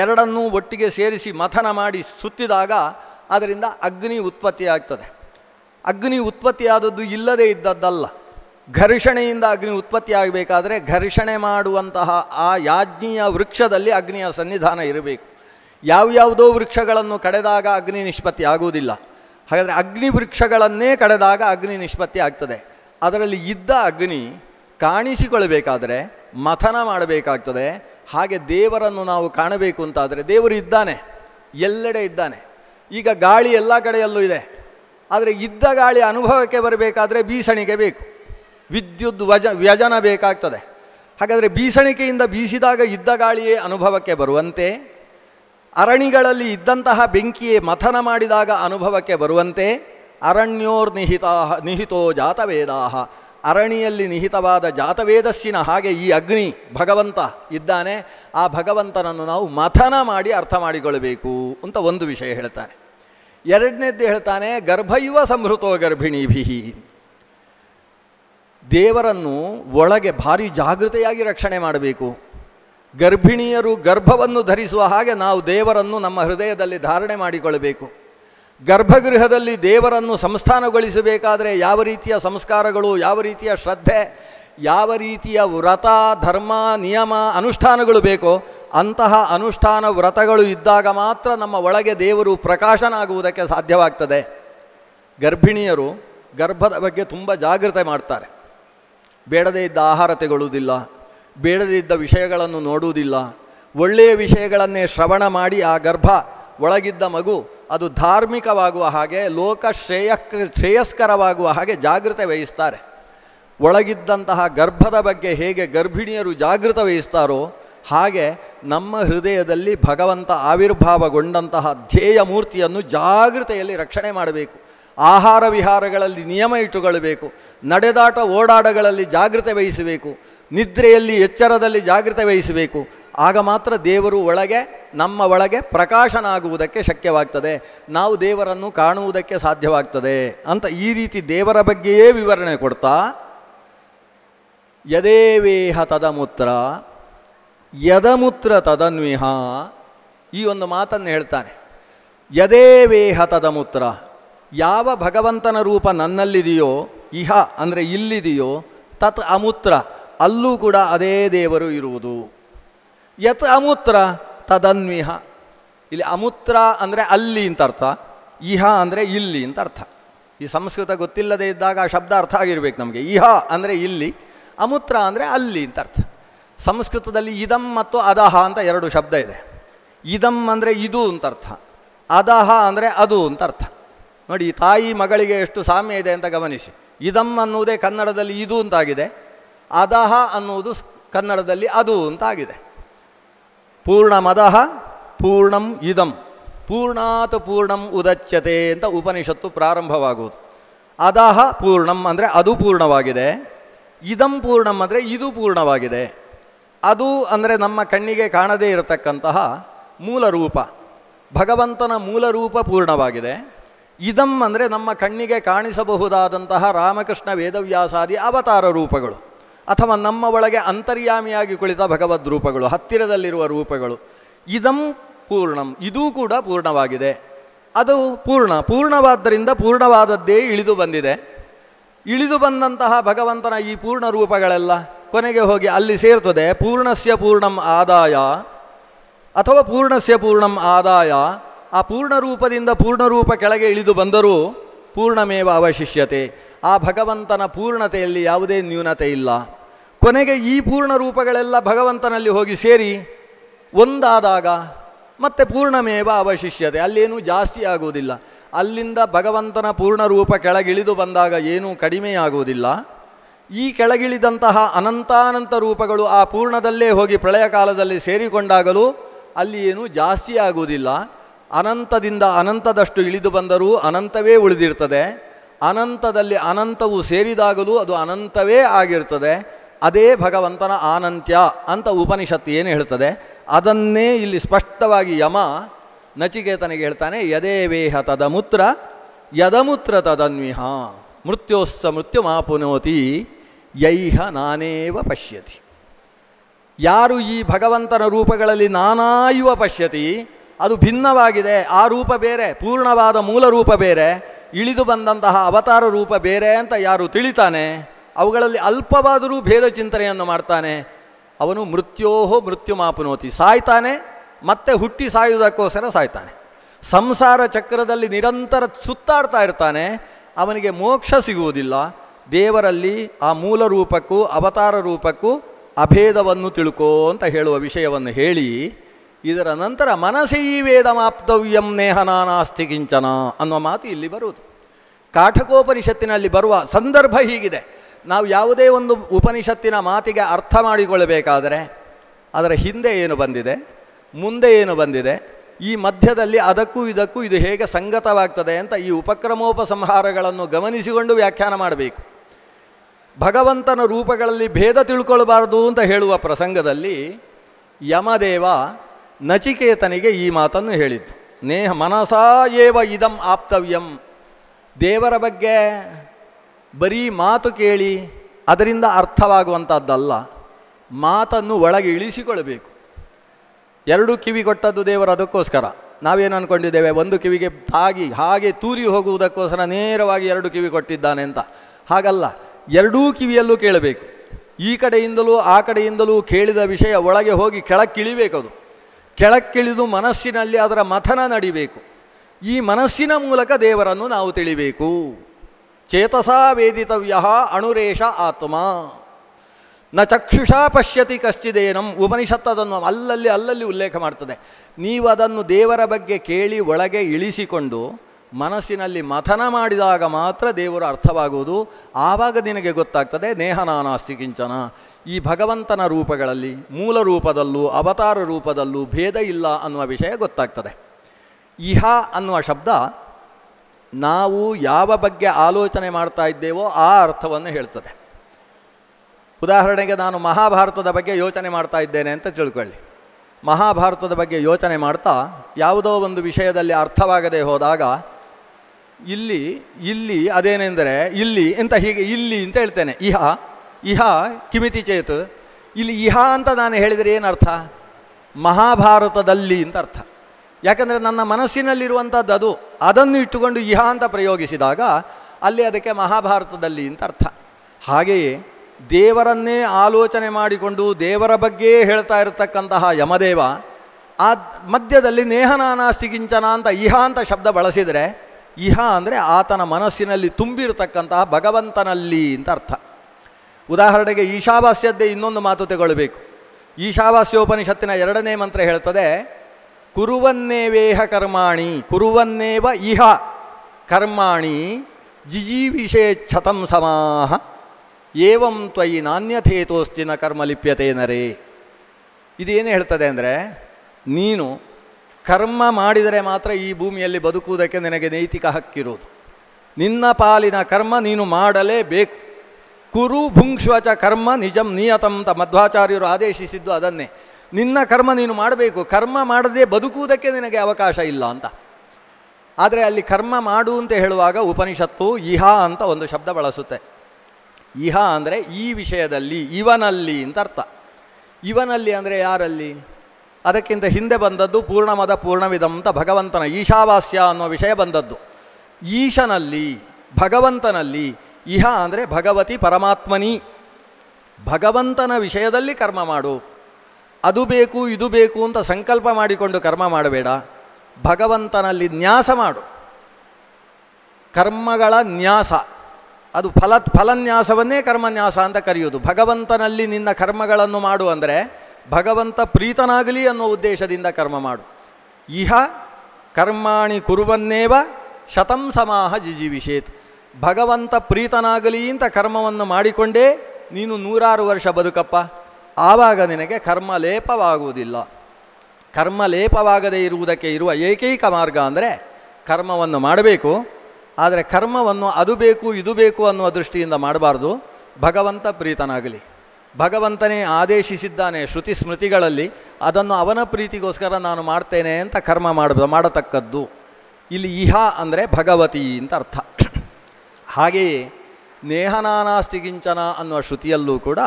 ಎರಡನ್ನೂ ಒಟ್ಟಿಗೆ ಸೇರಿಸಿ ಮಥನ ಮಾಡಿ ಸುತ್ತಿದಾಗ ಅದರಿಂದ ಅಗ್ನಿ ಉತ್ಪತ್ತಿಯಾಗ್ತದೆ ಅಗ್ನಿ ಉತ್ಪತ್ತಿಯಾದದ್ದು ಇಲ್ಲದೇ ಇದ್ದದ್ದಲ್ಲ ಘರ್ಷಣೆಯಿಂದ ಅಗ್ನಿ ಉತ್ಪತ್ತಿಯಾಗಬೇಕಾದರೆ ಘರ್ಷಣೆ ಮಾಡುವಂತಹ ಆ ಯಾಜ್ಞೀಯ ವೃಕ್ಷದಲ್ಲಿ ಅಗ್ನಿಯ ಸನ್ನಿಧಾನ ಇರಬೇಕು ಯಾವ್ಯಾವುದೋ ವೃಕ್ಷಗಳನ್ನು ಕಡೆದಾಗ ಅಗ್ನಿ ನಿಷ್ಪತ್ತಿ ಆಗುವುದಿಲ್ಲ ಹಾಗಾದರೆ ಅಗ್ನಿ ವೃಕ್ಷಗಳನ್ನೇ ಕಡೆದಾಗ ಅಗ್ನಿ ನಿಷ್ಪತ್ತಿ ಆಗ್ತದೆ ಅದರಲ್ಲಿ ಇದ್ದ ಅಗ್ನಿ ಕಾಣಿಸಿಕೊಳ್ಳಬೇಕಾದರೆ ಮಥನ ಮಾಡಬೇಕಾಗ್ತದೆ ಹಾಗೆ ದೇವರನ್ನು ನಾವು ಕಾಣಬೇಕು ಅಂತಾದರೆ ದೇವರು ಇದ್ದಾನೆ ಎಲ್ಲೆಡೆ ಇದ್ದಾನೆ ಈಗ ಗಾಳಿ ಎಲ್ಲ ಕಡೆಯಲ್ಲೂ ಇದೆ ಆದರೆ ಇದ್ದ ಗಾಳಿ ಅನುಭವಕ್ಕೆ ಬರಬೇಕಾದ್ರೆ ಬೀಸಣಿಗೆ ಬೇಕು ವಿದ್ಯುತ್ ವಜ ವ್ಯಜನ ಬೇಕಾಗ್ತದೆ ಹಾಗಾದರೆ ಬೀಸಣಿಕೆಯಿಂದ ಬೀಸಿದಾಗ ಇದ್ದ ಗಾಳಿಯೇ ಅನುಭವಕ್ಕೆ ಬರುವಂತೆ ಅರಣಿಗಳಲ್ಲಿ ಇದ್ದಂತಹ ಬೆಂಕಿಯೇ ಮಥನ ಮಾಡಿದಾಗ ಅನುಭವಕ್ಕೆ ಬರುವಂತೆ ಅರಣ್ಯೋರ್ ನಿಹಿತಾ ನಿಹಿತೋ ಜಾತವೇದಾ ಅರಣಿಯಲ್ಲಿ ನಿಹಿತವಾದ ಜಾತವೇದಸ್ಸಿನ ಹಾಗೆ ಈ ಅಗ್ನಿ ಭಗವಂತ ಇದ್ದಾನೆ ಆ ಭಗವಂತನನ್ನು ನಾವು ಮಥನ ಮಾಡಿ ಅರ್ಥ ಮಾಡಿಕೊಳ್ಳಬೇಕು ಅಂತ ಒಂದು ವಿಷಯ ಹೇಳ್ತಾನೆ ಎರಡನೇದ್ದು ಹೇಳ್ತಾನೆ ಗರ್ಭಯುವ ಸಂಹೃತೋ ಅಂತ ದೇವರನ್ನು ಒಳಗೆ ಭಾರಿ ಜಾಗೃತೆಯಾಗಿ ರಕ್ಷಣೆ ಮಾಡಬೇಕು ಗರ್ಭಿಣಿಯರು ಗರ್ಭವನ್ನು ಧರಿಸುವ ಹಾಗೆ ನಾವು ದೇವರನ್ನು ನಮ್ಮ ಹೃದಯದಲ್ಲಿ ಧಾರಣೆ ಮಾಡಿಕೊಳ್ಳಬೇಕು ಗರ್ಭಗೃಹದಲ್ಲಿ ದೇವರನ್ನು ಸಂಸ್ಥಾನಗೊಳಿಸಬೇಕಾದರೆ ಯಾವ ರೀತಿಯ ಸಂಸ್ಕಾರಗಳು ಯಾವ ರೀತಿಯ ಶ್ರದ್ಧೆ ಯಾವ ರೀತಿಯ ವ್ರತ ಧರ್ಮ ನಿಯಮ ಅನುಷ್ಠಾನಗಳು ಬೇಕೋ ಅಂತಹ ಅನುಷ್ಠಾನ ವ್ರತಗಳು ಇದ್ದಾಗ ಮಾತ್ರ ನಮ್ಮ ಒಳಗೆ ದೇವರು ಪ್ರಕಾಶನ ಆಗುವುದಕ್ಕೆ ಸಾಧ್ಯವಾಗ್ತದೆ ಗರ್ಭಿಣಿಯರು ಗರ್ಭದ ಬಗ್ಗೆ ತುಂಬ ಜಾಗೃತೆ ಮಾಡ್ತಾರೆ ಬೇಡದೇ ಇದ್ದ ಆಹಾರ ತೆಗೊಳ್ಳುವುದಿಲ್ಲ ಬೇಡದೇ ಇದ್ದ ವಿಷಯಗಳನ್ನು ನೋಡುವುದಿಲ್ಲ ಒಳ್ಳೆಯ ವಿಷಯಗಳನ್ನೇ ಶ್ರವಣ ಮಾಡಿ ಆ ಗರ್ಭ ಒಳಗಿದ್ದ ಮಗು ಅದು ಧಾರ್ಮಿಕವಾಗುವ ಹಾಗೆ ಲೋಕ ಶ್ರೇಯಕ್ ಶ್ರೇಯಸ್ಕರವಾಗುವ ಹಾಗೆ ಜಾಗೃತೆ ವಹಿಸ್ತಾರೆ ಒಳಗಿದ್ದಂತಹ ಗರ್ಭದ ಬಗ್ಗೆ ಹೇಗೆ ಗರ್ಭಿಣಿಯರು ಜಾಗೃತ ವಹಿಸ್ತಾರೋ ಹಾಗೆ ನಮ್ಮ ಹೃದಯದಲ್ಲಿ ಭಗವಂತ ಆವಿರ್ಭಾವಗೊಂಡಂತಹ ಧ್ಯೇಯ ಮೂರ್ತಿಯನ್ನು ಜಾಗೃತೆಯಲ್ಲಿ ರಕ್ಷಣೆ ಮಾಡಬೇಕು ಆಹಾರ ವಿಹಾರಗಳಲ್ಲಿ ನಿಯಮ ಇಟ್ಟುಕೊಳ್ಳಬೇಕು ನಡೆದಾಟ ಓಡಾಡಗಳಲ್ಲಿ ಜಾಗೃತೆ ವಹಿಸಬೇಕು ನಿದ್ರೆಯಲ್ಲಿ ಎಚ್ಚರದಲ್ಲಿ ಜಾಗೃತೆ ವಹಿಸಬೇಕು ಆಗ ಮಾತ್ರ ದೇವರು ಒಳಗೆ ನಮ್ಮ ಒಳಗೆ ಪ್ರಕಾಶನ ಆಗುವುದಕ್ಕೆ ಶಕ್ಯವಾಗ್ತದೆ ನಾವು ದೇವರನ್ನು ಕಾಣುವುದಕ್ಕೆ ಸಾಧ್ಯವಾಗ್ತದೆ ಅಂತ ಈ ರೀತಿ ದೇವರ ಬಗ್ಗೆಯೇ ವಿವರಣೆ ಕೊಡ್ತಾ ಯದೇವೇಹ ತದಮೂತ್ರ ಯದಮೂತ್ರ ತದನ್ವಿಹ ಈ ಒಂದು ಮಾತನ್ನು ಹೇಳ್ತಾನೆ ಯದೇವೇಹ ತದಮೂತ್ರ ಯಾವ ಭಗವಂತನ ರೂಪ ನನ್ನಲ್ಲಿದೆಯೋ ಇಹ ಅಂದರೆ ಇಲ್ಲಿದೆಯೋ ತತ್ ಅಮೂತ್ರ ಅಲ್ಲೂ ಕೂಡ ಅದೇ ದೇವರು ಇರುವುದು ಯತ್ ಅಮೂತ್ರ ತದನ್ವಿಹ ಇಲ್ಲಿ ಅಮೂತ್ರ ಅಂದರೆ ಅಲ್ಲಿ ಅಂತ ಅರ್ಥ ಇಹ ಅಂದರೆ ಇಲ್ಲಿ ಅಂತ ಅರ್ಥ ಈ ಸಂಸ್ಕೃತ ಗೊತ್ತಿಲ್ಲದೆ ಇದ್ದಾಗ ಆ ಶಬ್ದ ಅರ್ಥ ಆಗಿರಬೇಕು ನಮಗೆ ಇಹ ಅಂದರೆ ಇಲ್ಲಿ ಅಮೂತ್ರ ಅಂದರೆ ಅಲ್ಲಿ ಅಂತ ಅರ್ಥ ಸಂಸ್ಕೃತದಲ್ಲಿ ಇದಂ ಮತ್ತು ಅದಹ ಅಂತ ಎರಡು ಶಬ್ದ ಇದೆ ಇದಂ ಅಂದರೆ ಇದು ಅಂತ ಅರ್ಥ ಅದಹ ಅಂದರೆ ಅದು ಅಂತ ಅರ್ಥ ನೋಡಿ ತಾಯಿ ಮಗಳಿಗೆ ಎಷ್ಟು ಸಾಮ್ಯ ಇದೆ ಅಂತ ಗಮನಿಸಿ ಇದಂ ಅನ್ನುವುದೇ ಕನ್ನಡದಲ್ಲಿ ಇದು ಅಂತಾಗಿದೆ ಅದಹ ಅನ್ನುವುದು ಕನ್ನಡದಲ್ಲಿ ಅದು ಅಂತಾಗಿದೆ ಪೂರ್ಣ ಮದಹ ಪೂರ್ಣಂ ಇದಂ ಪೂರ್ಣಾತ್ ಪೂರ್ಣಂ ಉದಚ್ಯತೆ ಅಂತ ಉಪನಿಷತ್ತು ಪ್ರಾರಂಭವಾಗುವುದು ಅದಹ ಪೂರ್ಣಂ ಅಂದರೆ ಅದು ಪೂರ್ಣವಾಗಿದೆ ಇದಂ ಪೂರ್ಣಂ ಅಂದರೆ ಇದು ಪೂರ್ಣವಾಗಿದೆ ಅದು ಅಂದರೆ ನಮ್ಮ ಕಣ್ಣಿಗೆ ಕಾಣದೇ ಇರತಕ್ಕಂತಹ ಮೂಲರೂಪ ಭಗವಂತನ ಮೂಲ ರೂಪ ಪೂರ್ಣವಾಗಿದೆ ಇದಂ ಅಂದರೆ ನಮ್ಮ ಕಣ್ಣಿಗೆ ಕಾಣಿಸಬಹುದಾದಂತಹ ರಾಮಕೃಷ್ಣ ವೇದವ್ಯಾಸಾದಿ ಅವತಾರ ರೂಪಗಳು ಅಥವಾ ನಮ್ಮ ಒಳಗೆ ಅಂತರ್ಯಾಮಿಯಾಗಿ ಕುಳಿತ ಭಗವದ್ ರೂಪಗಳು ಹತ್ತಿರದಲ್ಲಿರುವ ರೂಪಗಳು ಇದಂ ಪೂರ್ಣಂ ಇದೂ ಕೂಡ ಪೂರ್ಣವಾಗಿದೆ ಅದು ಪೂರ್ಣ ಪೂರ್ಣವಾದ್ದರಿಂದ ಪೂರ್ಣವಾದದ್ದೇ ಇಳಿದು ಬಂದಿದೆ ಇಳಿದು ಬಂದಂತಹ ಭಗವಂತನ ಈ ಪೂರ್ಣ ರೂಪಗಳೆಲ್ಲ ಕೊನೆಗೆ ಹೋಗಿ ಅಲ್ಲಿ ಸೇರ್ತದೆ ಪೂರ್ಣಸ್ಯ ಪೂರ್ಣಂ ಆದಾಯ ಅಥವಾ ಪೂರ್ಣಸ್ಯ ಪೂರ್ಣಂ ಆದಾಯ ಆ ಪೂರ್ಣರೂಪದಿಂದ ಪೂರ್ಣರೂಪ ಕೆಳಗೆ ಇಳಿದು ಬಂದರೂ ಪೂರ್ಣಮೇವ ಅವಶಿಷ್ಯತೆ ಆ ಭಗವಂತನ ಪೂರ್ಣತೆಯಲ್ಲಿ ಯಾವುದೇ ನ್ಯೂನತೆ ಇಲ್ಲ ಕೊನೆಗೆ ಈ ಪೂರ್ಣ ರೂಪಗಳೆಲ್ಲ ಭಗವಂತನಲ್ಲಿ ಹೋಗಿ ಸೇರಿ ಒಂದಾದಾಗ ಮತ್ತೆ ಪೂರ್ಣಮೇವ ಅವಶಿಷ್ಯತೆ ಅಲ್ಲೇನೂ ಜಾಸ್ತಿ ಆಗುವುದಿಲ್ಲ ಅಲ್ಲಿಂದ ಭಗವಂತನ ಪೂರ್ಣ ರೂಪ ಕೆಳಗಿಳಿದು ಬಂದಾಗ ಏನೂ ಕಡಿಮೆಯಾಗುವುದಿಲ್ಲ ಈ ಕೆಳಗಿಳಿದಂತಹ ಅನಂತಾನಂತ ರೂಪಗಳು ಆ ಪೂರ್ಣದಲ್ಲೇ ಹೋಗಿ ಪ್ರಳಯ ಕಾಲದಲ್ಲಿ ಸೇರಿಕೊಂಡಾಗಲೂ ಅಲ್ಲಿ ಏನೂ ಜಾಸ್ತಿ ಆಗುವುದಿಲ್ಲ ಅನಂತದಿಂದ ಅನಂತದಷ್ಟು ಇಳಿದು ಬಂದರೂ ಅನಂತವೇ ಉಳಿದಿರ್ತದೆ ಅನಂತದಲ್ಲಿ ಅನಂತವು ಸೇರಿದಾಗಲೂ ಅದು ಅನಂತವೇ ಆಗಿರ್ತದೆ ಅದೇ ಭಗವಂತನ ಆನಂತ್ಯ ಅಂತ ಉಪನಿಷತ್ತು ಏನು ಹೇಳ್ತದೆ ಅದನ್ನೇ ಇಲ್ಲಿ ಸ್ಪಷ್ಟವಾಗಿ ಯಮ ನಚಿಕೇತನಿಗೆ ಹೇಳ್ತಾನೆ ಯದೇ ವೇಹ ತದಮುತ್ರ ಯದಮುತ್ರ ತದನ್ವಿಹ ಮೃತ್ಯೋಸ್ಸ ಮೃತ್ಯು ಮಾಪುನೋತಿ ಯೈಹ ನಾನೇವ ಪಶ್ಯತಿ ಯಾರು ಈ ಭಗವಂತನ ರೂಪಗಳಲ್ಲಿ ನಾನಾಯುವ ಪಶ್ಯತಿ ಅದು ಭಿನ್ನವಾಗಿದೆ ಆ ರೂಪ ಬೇರೆ ಪೂರ್ಣವಾದ ಮೂಲ ರೂಪ ಬೇರೆ ಇಳಿದು ಬಂದಂತಹ ಅವತಾರ ರೂಪ ಬೇರೆ ಅಂತ ಯಾರು ತಿಳಿತಾನೆ ಅವುಗಳಲ್ಲಿ ಅಲ್ಪವಾದರೂ ಭೇದ ಚಿಂತನೆಯನ್ನು ಮಾಡ್ತಾನೆ ಅವನು ಮೃತ್ಯೋಹೋ ಮೃತ್ಯು ಮಾಪನೋತಿ ಸಾಯ್ತಾನೆ ಮತ್ತೆ ಹುಟ್ಟಿ ಸಾಯುವುದಕ್ಕೋಸ್ಕರ ಸಾಯ್ತಾನೆ ಸಂಸಾರ ಚಕ್ರದಲ್ಲಿ ನಿರಂತರ ಸುತ್ತಾಡ್ತಾ ಇರ್ತಾನೆ ಅವನಿಗೆ ಮೋಕ್ಷ ಸಿಗುವುದಿಲ್ಲ ದೇವರಲ್ಲಿ ಆ ಮೂಲ ರೂಪಕ್ಕೂ ಅವತಾರ ರೂಪಕ್ಕೂ ಅಭೇದವನ್ನು ತಿಳ್ಕೋ ಅಂತ ಹೇಳುವ ವಿಷಯವನ್ನು ಹೇಳಿ ಇದರ ನಂತರ ಮಾಪ್ತವ್ಯಂ ವೇದಮಾಪ್ತವ್ಯಂ ನೇಹನಾನಾಸ್ತಿ ಕಿಂಚನ ಅನ್ನುವ ಮಾತು ಇಲ್ಲಿ ಬರುವುದು ಕಾಠಕೋಪನಿಷತ್ತಿನಲ್ಲಿ ಬರುವ ಸಂದರ್ಭ ಹೀಗಿದೆ ನಾವು ಯಾವುದೇ ಒಂದು ಉಪನಿಷತ್ತಿನ ಮಾತಿಗೆ ಅರ್ಥ ಮಾಡಿಕೊಳ್ಳಬೇಕಾದರೆ ಅದರ ಹಿಂದೆ ಏನು ಬಂದಿದೆ ಮುಂದೆ ಏನು ಬಂದಿದೆ ಈ ಮಧ್ಯದಲ್ಲಿ ಅದಕ್ಕೂ ಇದಕ್ಕೂ ಇದು ಹೇಗೆ ಸಂಗತವಾಗ್ತದೆ ಅಂತ ಈ ಉಪಕ್ರಮೋಪಸಂಹಾರಗಳನ್ನು ಗಮನಿಸಿಕೊಂಡು ವ್ಯಾಖ್ಯಾನ ಮಾಡಬೇಕು ಭಗವಂತನ ರೂಪಗಳಲ್ಲಿ ಭೇದ ತಿಳ್ಕೊಳ್ಬಾರ್ದು ಅಂತ ಹೇಳುವ ಪ್ರಸಂಗದಲ್ಲಿ ಯಮದೇವ ನಚಿಕೇತನಿಗೆ ಈ ಮಾತನ್ನು ಹೇಳಿದ್ದು ನೇಹ ಮನಸಾ ಏವ ಇದಂ ಆಪ್ತವ್ಯಂ ದೇವರ ಬಗ್ಗೆ ಬರೀ ಮಾತು ಕೇಳಿ ಅದರಿಂದ ಅರ್ಥವಾಗುವಂಥದ್ದಲ್ಲ ಮಾತನ್ನು ಒಳಗೆ ಇಳಿಸಿಕೊಳ್ಳಬೇಕು ಎರಡು ಕಿವಿ ಕೊಟ್ಟದ್ದು ದೇವರು ಅದಕ್ಕೋಸ್ಕರ ನಾವೇನು ಅಂದ್ಕೊಂಡಿದ್ದೇವೆ ಒಂದು ಕಿವಿಗೆ ತಾಗಿ ಹಾಗೆ ತೂರಿ ಹೋಗುವುದಕ್ಕೋಸ್ಕರ ನೇರವಾಗಿ ಎರಡು ಕಿವಿ ಕೊಟ್ಟಿದ್ದಾನೆ ಅಂತ ಹಾಗಲ್ಲ ಎರಡೂ ಕಿವಿಯಲ್ಲೂ ಕೇಳಬೇಕು ಈ ಕಡೆಯಿಂದಲೂ ಆ ಕಡೆಯಿಂದಲೂ ಕೇಳಿದ ವಿಷಯ ಒಳಗೆ ಹೋಗಿ ಕೆಳಕ್ಕಿಳಿಬೇಕದು ಕೆಳಕ್ಕಿಳಿದು ಮನಸ್ಸಿನಲ್ಲಿ ಅದರ ಮಥನ ನಡಿಬೇಕು ಈ ಮನಸ್ಸಿನ ಮೂಲಕ ದೇವರನ್ನು ನಾವು ತಿಳಿಬೇಕು ಚೇತಸಾ ವೇದಿತವ್ಯ ಅಣುರೇಶ ಆತ್ಮ ನ ಚಕ್ಷುಷಾ ಪಶ್ಯತಿ ಕಶ್ಚಿದೇನಂ ಉಪನಿಷತ್ ಅದನ್ನು ಅಲ್ಲಲ್ಲಿ ಅಲ್ಲಲ್ಲಿ ಉಲ್ಲೇಖ ಮಾಡ್ತದೆ ನೀವು ಅದನ್ನು ದೇವರ ಬಗ್ಗೆ ಕೇಳಿ ಒಳಗೆ ಇಳಿಸಿಕೊಂಡು ಮನಸ್ಸಿನಲ್ಲಿ ಮಥನ ಮಾಡಿದಾಗ ಮಾತ್ರ ದೇವರು ಅರ್ಥವಾಗುವುದು ಆವಾಗ ನಿನಗೆ ಗೊತ್ತಾಗ್ತದೆ ನೇಹ ನಾನಾಸ್ತಿ ಕಿಂಚನ ಈ ಭಗವಂತನ ರೂಪಗಳಲ್ಲಿ ಮೂಲ ರೂಪದಲ್ಲೂ ಅವತಾರ ರೂಪದಲ್ಲೂ ಭೇದ ಇಲ್ಲ ಅನ್ನುವ ವಿಷಯ ಗೊತ್ತಾಗ್ತದೆ ಇಹ ಅನ್ನುವ ಶಬ್ದ ನಾವು ಯಾವ ಬಗ್ಗೆ ಆಲೋಚನೆ ಮಾಡ್ತಾ ಇದ್ದೇವೋ ಆ ಅರ್ಥವನ್ನು ಹೇಳ್ತದೆ ಉದಾಹರಣೆಗೆ ನಾನು ಮಹಾಭಾರತದ ಬಗ್ಗೆ ಯೋಚನೆ ಮಾಡ್ತಾ ಇದ್ದೇನೆ ಅಂತ ತಿಳ್ಕೊಳ್ಳಿ ಮಹಾಭಾರತದ ಬಗ್ಗೆ ಯೋಚನೆ ಮಾಡ್ತಾ ಯಾವುದೋ ಒಂದು ವಿಷಯದಲ್ಲಿ ಅರ್ಥವಾಗದೆ ಹೋದಾಗ ಇಲ್ಲಿ ಇಲ್ಲಿ ಅದೇನೆಂದರೆ ಇಲ್ಲಿ ಅಂತ ಹೀಗೆ ಇಲ್ಲಿ ಅಂತ ಹೇಳ್ತೇನೆ ಇಹ ಇಹ ಕಿಮಿತಿ ಚೇತ್ ಇಲ್ಲಿ ಇಹ ಅಂತ ನಾನು ಹೇಳಿದರೆ ಏನರ್ಥ ಮಹಾಭಾರತದಲ್ಲಿ ಅಂತ ಅರ್ಥ ಯಾಕಂದರೆ ನನ್ನ ಮನಸ್ಸಿನಲ್ಲಿರುವಂಥದ್ದು ಅದು ಅದನ್ನು ಇಟ್ಟುಕೊಂಡು ಇಹ ಅಂತ ಪ್ರಯೋಗಿಸಿದಾಗ ಅಲ್ಲಿ ಅದಕ್ಕೆ ಮಹಾಭಾರತದಲ್ಲಿ ಅಂತ ಅರ್ಥ ಹಾಗೆಯೇ ದೇವರನ್ನೇ ಆಲೋಚನೆ ಮಾಡಿಕೊಂಡು ದೇವರ ಬಗ್ಗೆ ಹೇಳ್ತಾ ಇರತಕ್ಕಂತಹ ಯಮದೇವ ಆ ಮಧ್ಯದಲ್ಲಿ ನೇಹನಾನಾಸ್ತಿಗಿಂಚನ ಅಂತ ಇಹ ಅಂತ ಶಬ್ದ ಬಳಸಿದರೆ ಇಹ ಅಂದರೆ ಆತನ ಮನಸ್ಸಿನಲ್ಲಿ ತುಂಬಿರತಕ್ಕಂತಹ ಭಗವಂತನಲ್ಲಿ ಅಂತ ಅರ್ಥ ಉದಾಹರಣೆಗೆ ಈಶಾವಾಸ್ಯದ್ದೇ ಇನ್ನೊಂದು ಮಾತು ತೆಗೊಳ್ಳಬೇಕು ಈಶಾವಾಸ್ಯೋಪನಿಷತ್ತಿನ ಎರಡನೇ ಮಂತ್ರ ಹೇಳ್ತದೆ ವೇಹ ಕರ್ಮಾಣಿ ಕುರುವನ್ನೇವ ಇಹ ಕರ್ಮಾಣಿ ಜಿಜೀವಿಷೇಚ್ಛತಂ ಸಮಾಹ ಏವಂ ತ್ವಯಿ ನಾಣ್ಯಥೇತೋಸ್ತಿನ ಕರ್ಮ ನರೇ ಇದೇನು ಹೇಳ್ತದೆ ಅಂದರೆ ನೀನು ಕರ್ಮ ಮಾಡಿದರೆ ಮಾತ್ರ ಈ ಭೂಮಿಯಲ್ಲಿ ಬದುಕುವುದಕ್ಕೆ ನಿನಗೆ ನೈತಿಕ ಹಕ್ಕಿರೋದು ನಿನ್ನ ಪಾಲಿನ ಕರ್ಮ ನೀನು ಮಾಡಲೇಬೇಕು ಕುರು ಭುಂಕ್ಷ್ವಚ ಕರ್ಮ ನಿಜಂ ನಿಯತಂ ಮಧ್ವಾಚಾರ್ಯರು ಆದೇಶಿಸಿದ್ದು ಅದನ್ನೇ ನಿನ್ನ ಕರ್ಮ ನೀನು ಮಾಡಬೇಕು ಕರ್ಮ ಮಾಡದೇ ಬದುಕುವುದಕ್ಕೆ ನಿನಗೆ ಅವಕಾಶ ಇಲ್ಲ ಅಂತ ಆದರೆ ಅಲ್ಲಿ ಕರ್ಮ ಮಾಡು ಅಂತ ಹೇಳುವಾಗ ಉಪನಿಷತ್ತು ಇಹ ಅಂತ ಒಂದು ಶಬ್ದ ಬಳಸುತ್ತೆ ಇಹ ಅಂದರೆ ಈ ವಿಷಯದಲ್ಲಿ ಇವನಲ್ಲಿ ಅಂತ ಅರ್ಥ ಇವನಲ್ಲಿ ಅಂದರೆ ಯಾರಲ್ಲಿ ಅದಕ್ಕಿಂತ ಹಿಂದೆ ಬಂದದ್ದು ಪೂರ್ಣಮದ ಪೂರ್ಣವಿದಂತ ಭಗವಂತನ ಈಶಾವಾಸ್ಯ ಅನ್ನೋ ವಿಷಯ ಬಂದದ್ದು ಈಶನಲ್ಲಿ ಭಗವಂತನಲ್ಲಿ ಇಹ ಅಂದರೆ ಭಗವತಿ ಪರಮಾತ್ಮನಿ ಭಗವಂತನ ವಿಷಯದಲ್ಲಿ ಕರ್ಮ ಮಾಡು ಅದು ಬೇಕು ಇದು ಬೇಕು ಅಂತ ಸಂಕಲ್ಪ ಮಾಡಿಕೊಂಡು ಕರ್ಮ ಮಾಡಬೇಡ ಭಗವಂತನಲ್ಲಿ ನ್ಯಾಸ ಮಾಡು ಕರ್ಮಗಳ ನ್ಯಾಸ ಅದು ಫಲ ಫಲನ್ಯಾಸವನ್ನೇ ಕರ್ಮನ್ಯಾಸ ಅಂತ ಕರೆಯೋದು ಭಗವಂತನಲ್ಲಿ ನಿನ್ನ ಕರ್ಮಗಳನ್ನು ಮಾಡು ಅಂದರೆ ಭಗವಂತ ಪ್ರೀತನಾಗಲಿ ಅನ್ನೋ ಉದ್ದೇಶದಿಂದ ಕರ್ಮ ಮಾಡು ಇಹ ಕರ್ಮಾಣಿ ಕುರುವನ್ನೇವ ಶತಂ ಸಮಾಹ ಜಿಜೀವಿಷೇತ್ ಭಗವಂತ ಪ್ರೀತನಾಗಲಿ ಅಂತ ಕರ್ಮವನ್ನು ಮಾಡಿಕೊಂಡೇ ನೀನು ನೂರಾರು ವರ್ಷ ಬದುಕಪ್ಪ ಆವಾಗ ನಿನಗೆ ಕರ್ಮ ಲೇಪವಾಗುವುದಿಲ್ಲ ಕರ್ಮ ಕರ್ಮಲೇಪವಾಗದೇ ಇರುವುದಕ್ಕೆ ಇರುವ ಏಕೈಕ ಮಾರ್ಗ ಅಂದರೆ ಕರ್ಮವನ್ನು ಮಾಡಬೇಕು ಆದರೆ ಕರ್ಮವನ್ನು ಅದು ಬೇಕು ಇದು ಬೇಕು ಅನ್ನುವ ದೃಷ್ಟಿಯಿಂದ ಮಾಡಬಾರ್ದು ಭಗವಂತ ಪ್ರೀತನಾಗಲಿ ಭಗವಂತನೇ ಆದೇಶಿಸಿದ್ದಾನೆ ಶ್ರುತಿ ಸ್ಮೃತಿಗಳಲ್ಲಿ ಅದನ್ನು ಅವನ ಪ್ರೀತಿಗೋಸ್ಕರ ನಾನು ಮಾಡ್ತೇನೆ ಅಂತ ಕರ್ಮ ಮಾಡ ಮಾಡತಕ್ಕದ್ದು ಇಲ್ಲಿ ಇಹ ಅಂದರೆ ಭಗವತಿ ಅಂತ ಅರ್ಥ ಹಾಗೆಯೇ ನೇಹನಾನಾಸ್ತಿಗಿಂಚನ ಅನ್ನುವ ಶ್ರುತಿಯಲ್ಲೂ ಕೂಡ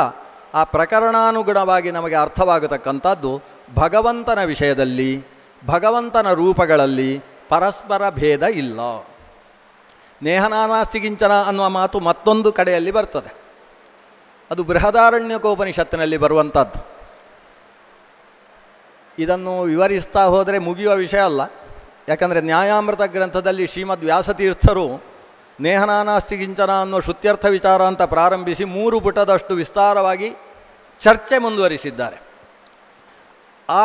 ಆ ಪ್ರಕರಣಾನುಗುಣವಾಗಿ ನಮಗೆ ಅರ್ಥವಾಗತಕ್ಕಂಥದ್ದು ಭಗವಂತನ ವಿಷಯದಲ್ಲಿ ಭಗವಂತನ ರೂಪಗಳಲ್ಲಿ ಪರಸ್ಪರ ಭೇದ ಇಲ್ಲ ನೇಹನಾನಾಸ್ತಿಗಿಂಚನ ಅನ್ನುವ ಮಾತು ಮತ್ತೊಂದು ಕಡೆಯಲ್ಲಿ ಬರ್ತದೆ ಅದು ಬೃಹದಾರಣ್ಯಕೋಪನಿಷತ್ತಿನಲ್ಲಿ ಬರುವಂಥದ್ದು ಇದನ್ನು ವಿವರಿಸ್ತಾ ಹೋದರೆ ಮುಗಿಯುವ ವಿಷಯ ಅಲ್ಲ ಯಾಕಂದರೆ ನ್ಯಾಯಾಮೃತ ಗ್ರಂಥದಲ್ಲಿ ಶ್ರೀಮದ್ ವ್ಯಾಸತೀರ್ಥರು ನೇಹನಾನಾಸ್ತಿ ಕಿಂಚನ ಅನ್ನೋ ಶ್ರುತ್ಯರ್ಥ ವಿಚಾರ ಅಂತ ಪ್ರಾರಂಭಿಸಿ ಮೂರು ಪುಟದಷ್ಟು ವಿಸ್ತಾರವಾಗಿ ಚರ್ಚೆ ಮುಂದುವರಿಸಿದ್ದಾರೆ ಆ